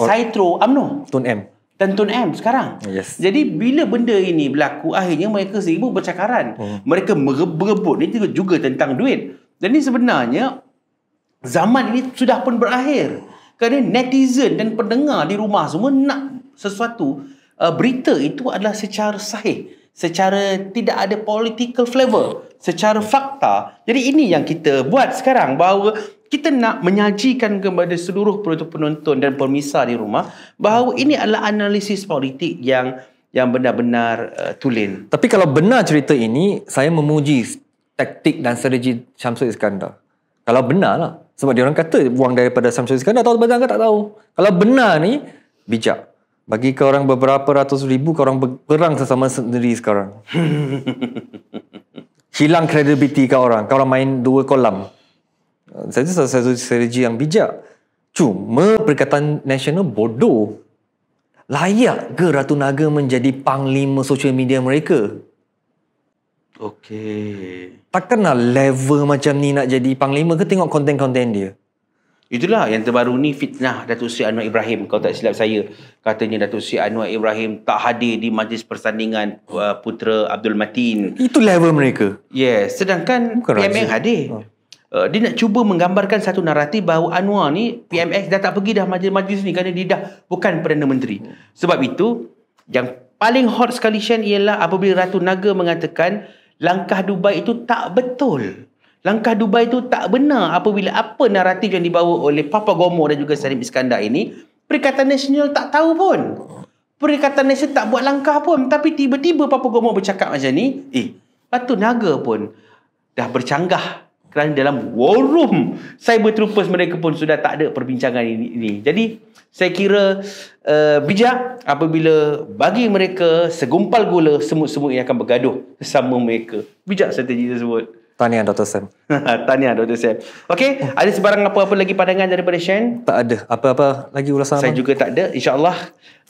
Or, Saitro UMNO. Tun M dan Tun M sekarang. Yes. Jadi bila benda ini berlaku akhirnya mereka sibuk bercakaran. Hmm. Mereka merebut ni juga tentang duit. Dan ini sebenarnya zaman ini sudah pun berakhir. Kerana netizen dan pendengar di rumah semua nak sesuatu uh, berita itu adalah secara sahih secara tidak ada political flavor secara fakta jadi ini yang kita buat sekarang bahawa kita nak menyajikan kepada seluruh penonton dan pemirsa di rumah bahawa ini adalah analisis politik yang yang benar-benar uh, tulen tapi kalau benar cerita ini saya memuji taktik dan strategi Syamsul Iskandar kalau benar lah sebab dia orang kata buang daripada Syamsul Iskandar atau benar tak tahu kalau benar ni bijak bagi kau orang beberapa ratus ribu, kau orang berperang sesama sendiri sekarang. Hilang kredibiliti kau orang. Kau orang main dua kolam. Saya rasa satu strategi yang bijak. Cuma Perikatan Nasional bodoh. Layak ke Ratu Naga menjadi panglima sosial media mereka? Okay. Takkanlah level macam ni nak jadi panglima ke tengok konten-konten dia? Itulah yang terbaru ni fitnah Datuk Seri Anwar Ibrahim. Kalau tak silap saya, katanya Datuk Seri Anwar Ibrahim tak hadir di majlis persandingan uh, putera Abdul Matin. Itu level mereka. Yes. Yeah. Sedangkan Bukan PMX hadir. Oh. Uh, dia nak cuba menggambarkan satu naratif bahawa Anwar ni, PMX dah tak pergi dah majlis-majlis ni kerana dia dah bukan Perdana Menteri. Sebab itu, yang paling hot sekali Shen ialah apabila Ratu Naga mengatakan langkah Dubai itu tak betul. Langkah Dubai tu tak benar apabila apa naratif yang dibawa oleh Papa Gomo dan juga Salim Iskandar ini, Perikatan Nasional tak tahu pun. Perikatan Nasional tak buat langkah pun. Tapi tiba-tiba Papa Gomo bercakap macam ni, eh, Batu Naga pun dah bercanggah kerana dalam war room cyber troopers mereka pun sudah tak ada perbincangan ini. ini. Jadi saya kira uh, bijak apabila bagi mereka segumpal gula semut-semut yang akan bergaduh sama mereka. Bijak strategi tersebut. Tahniah Dr. Sam. Tahniah Dr. Sam. Okay, ada sebarang apa-apa lagi pandangan daripada Shen? Tak ada. Apa-apa lagi ulasan Saya abang? juga tak ada. InsyaAllah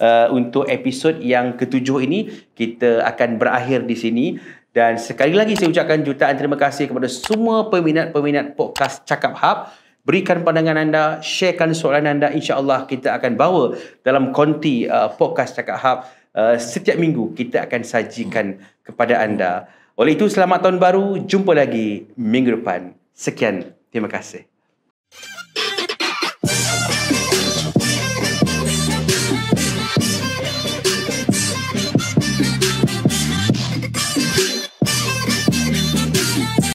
uh, untuk episod yang ketujuh ini, kita akan berakhir di sini. Dan sekali lagi saya ucapkan jutaan terima kasih kepada semua peminat-peminat podcast Cakap Hub. Berikan pandangan anda, sharekan soalan anda. InsyaAllah kita akan bawa dalam konti uh, podcast Cakap Hub. Uh, setiap minggu kita akan sajikan kepada anda. Hmm. Oleh itu, selamat tahun baru. Jumpa lagi minggu depan. Sekian. Terima kasih.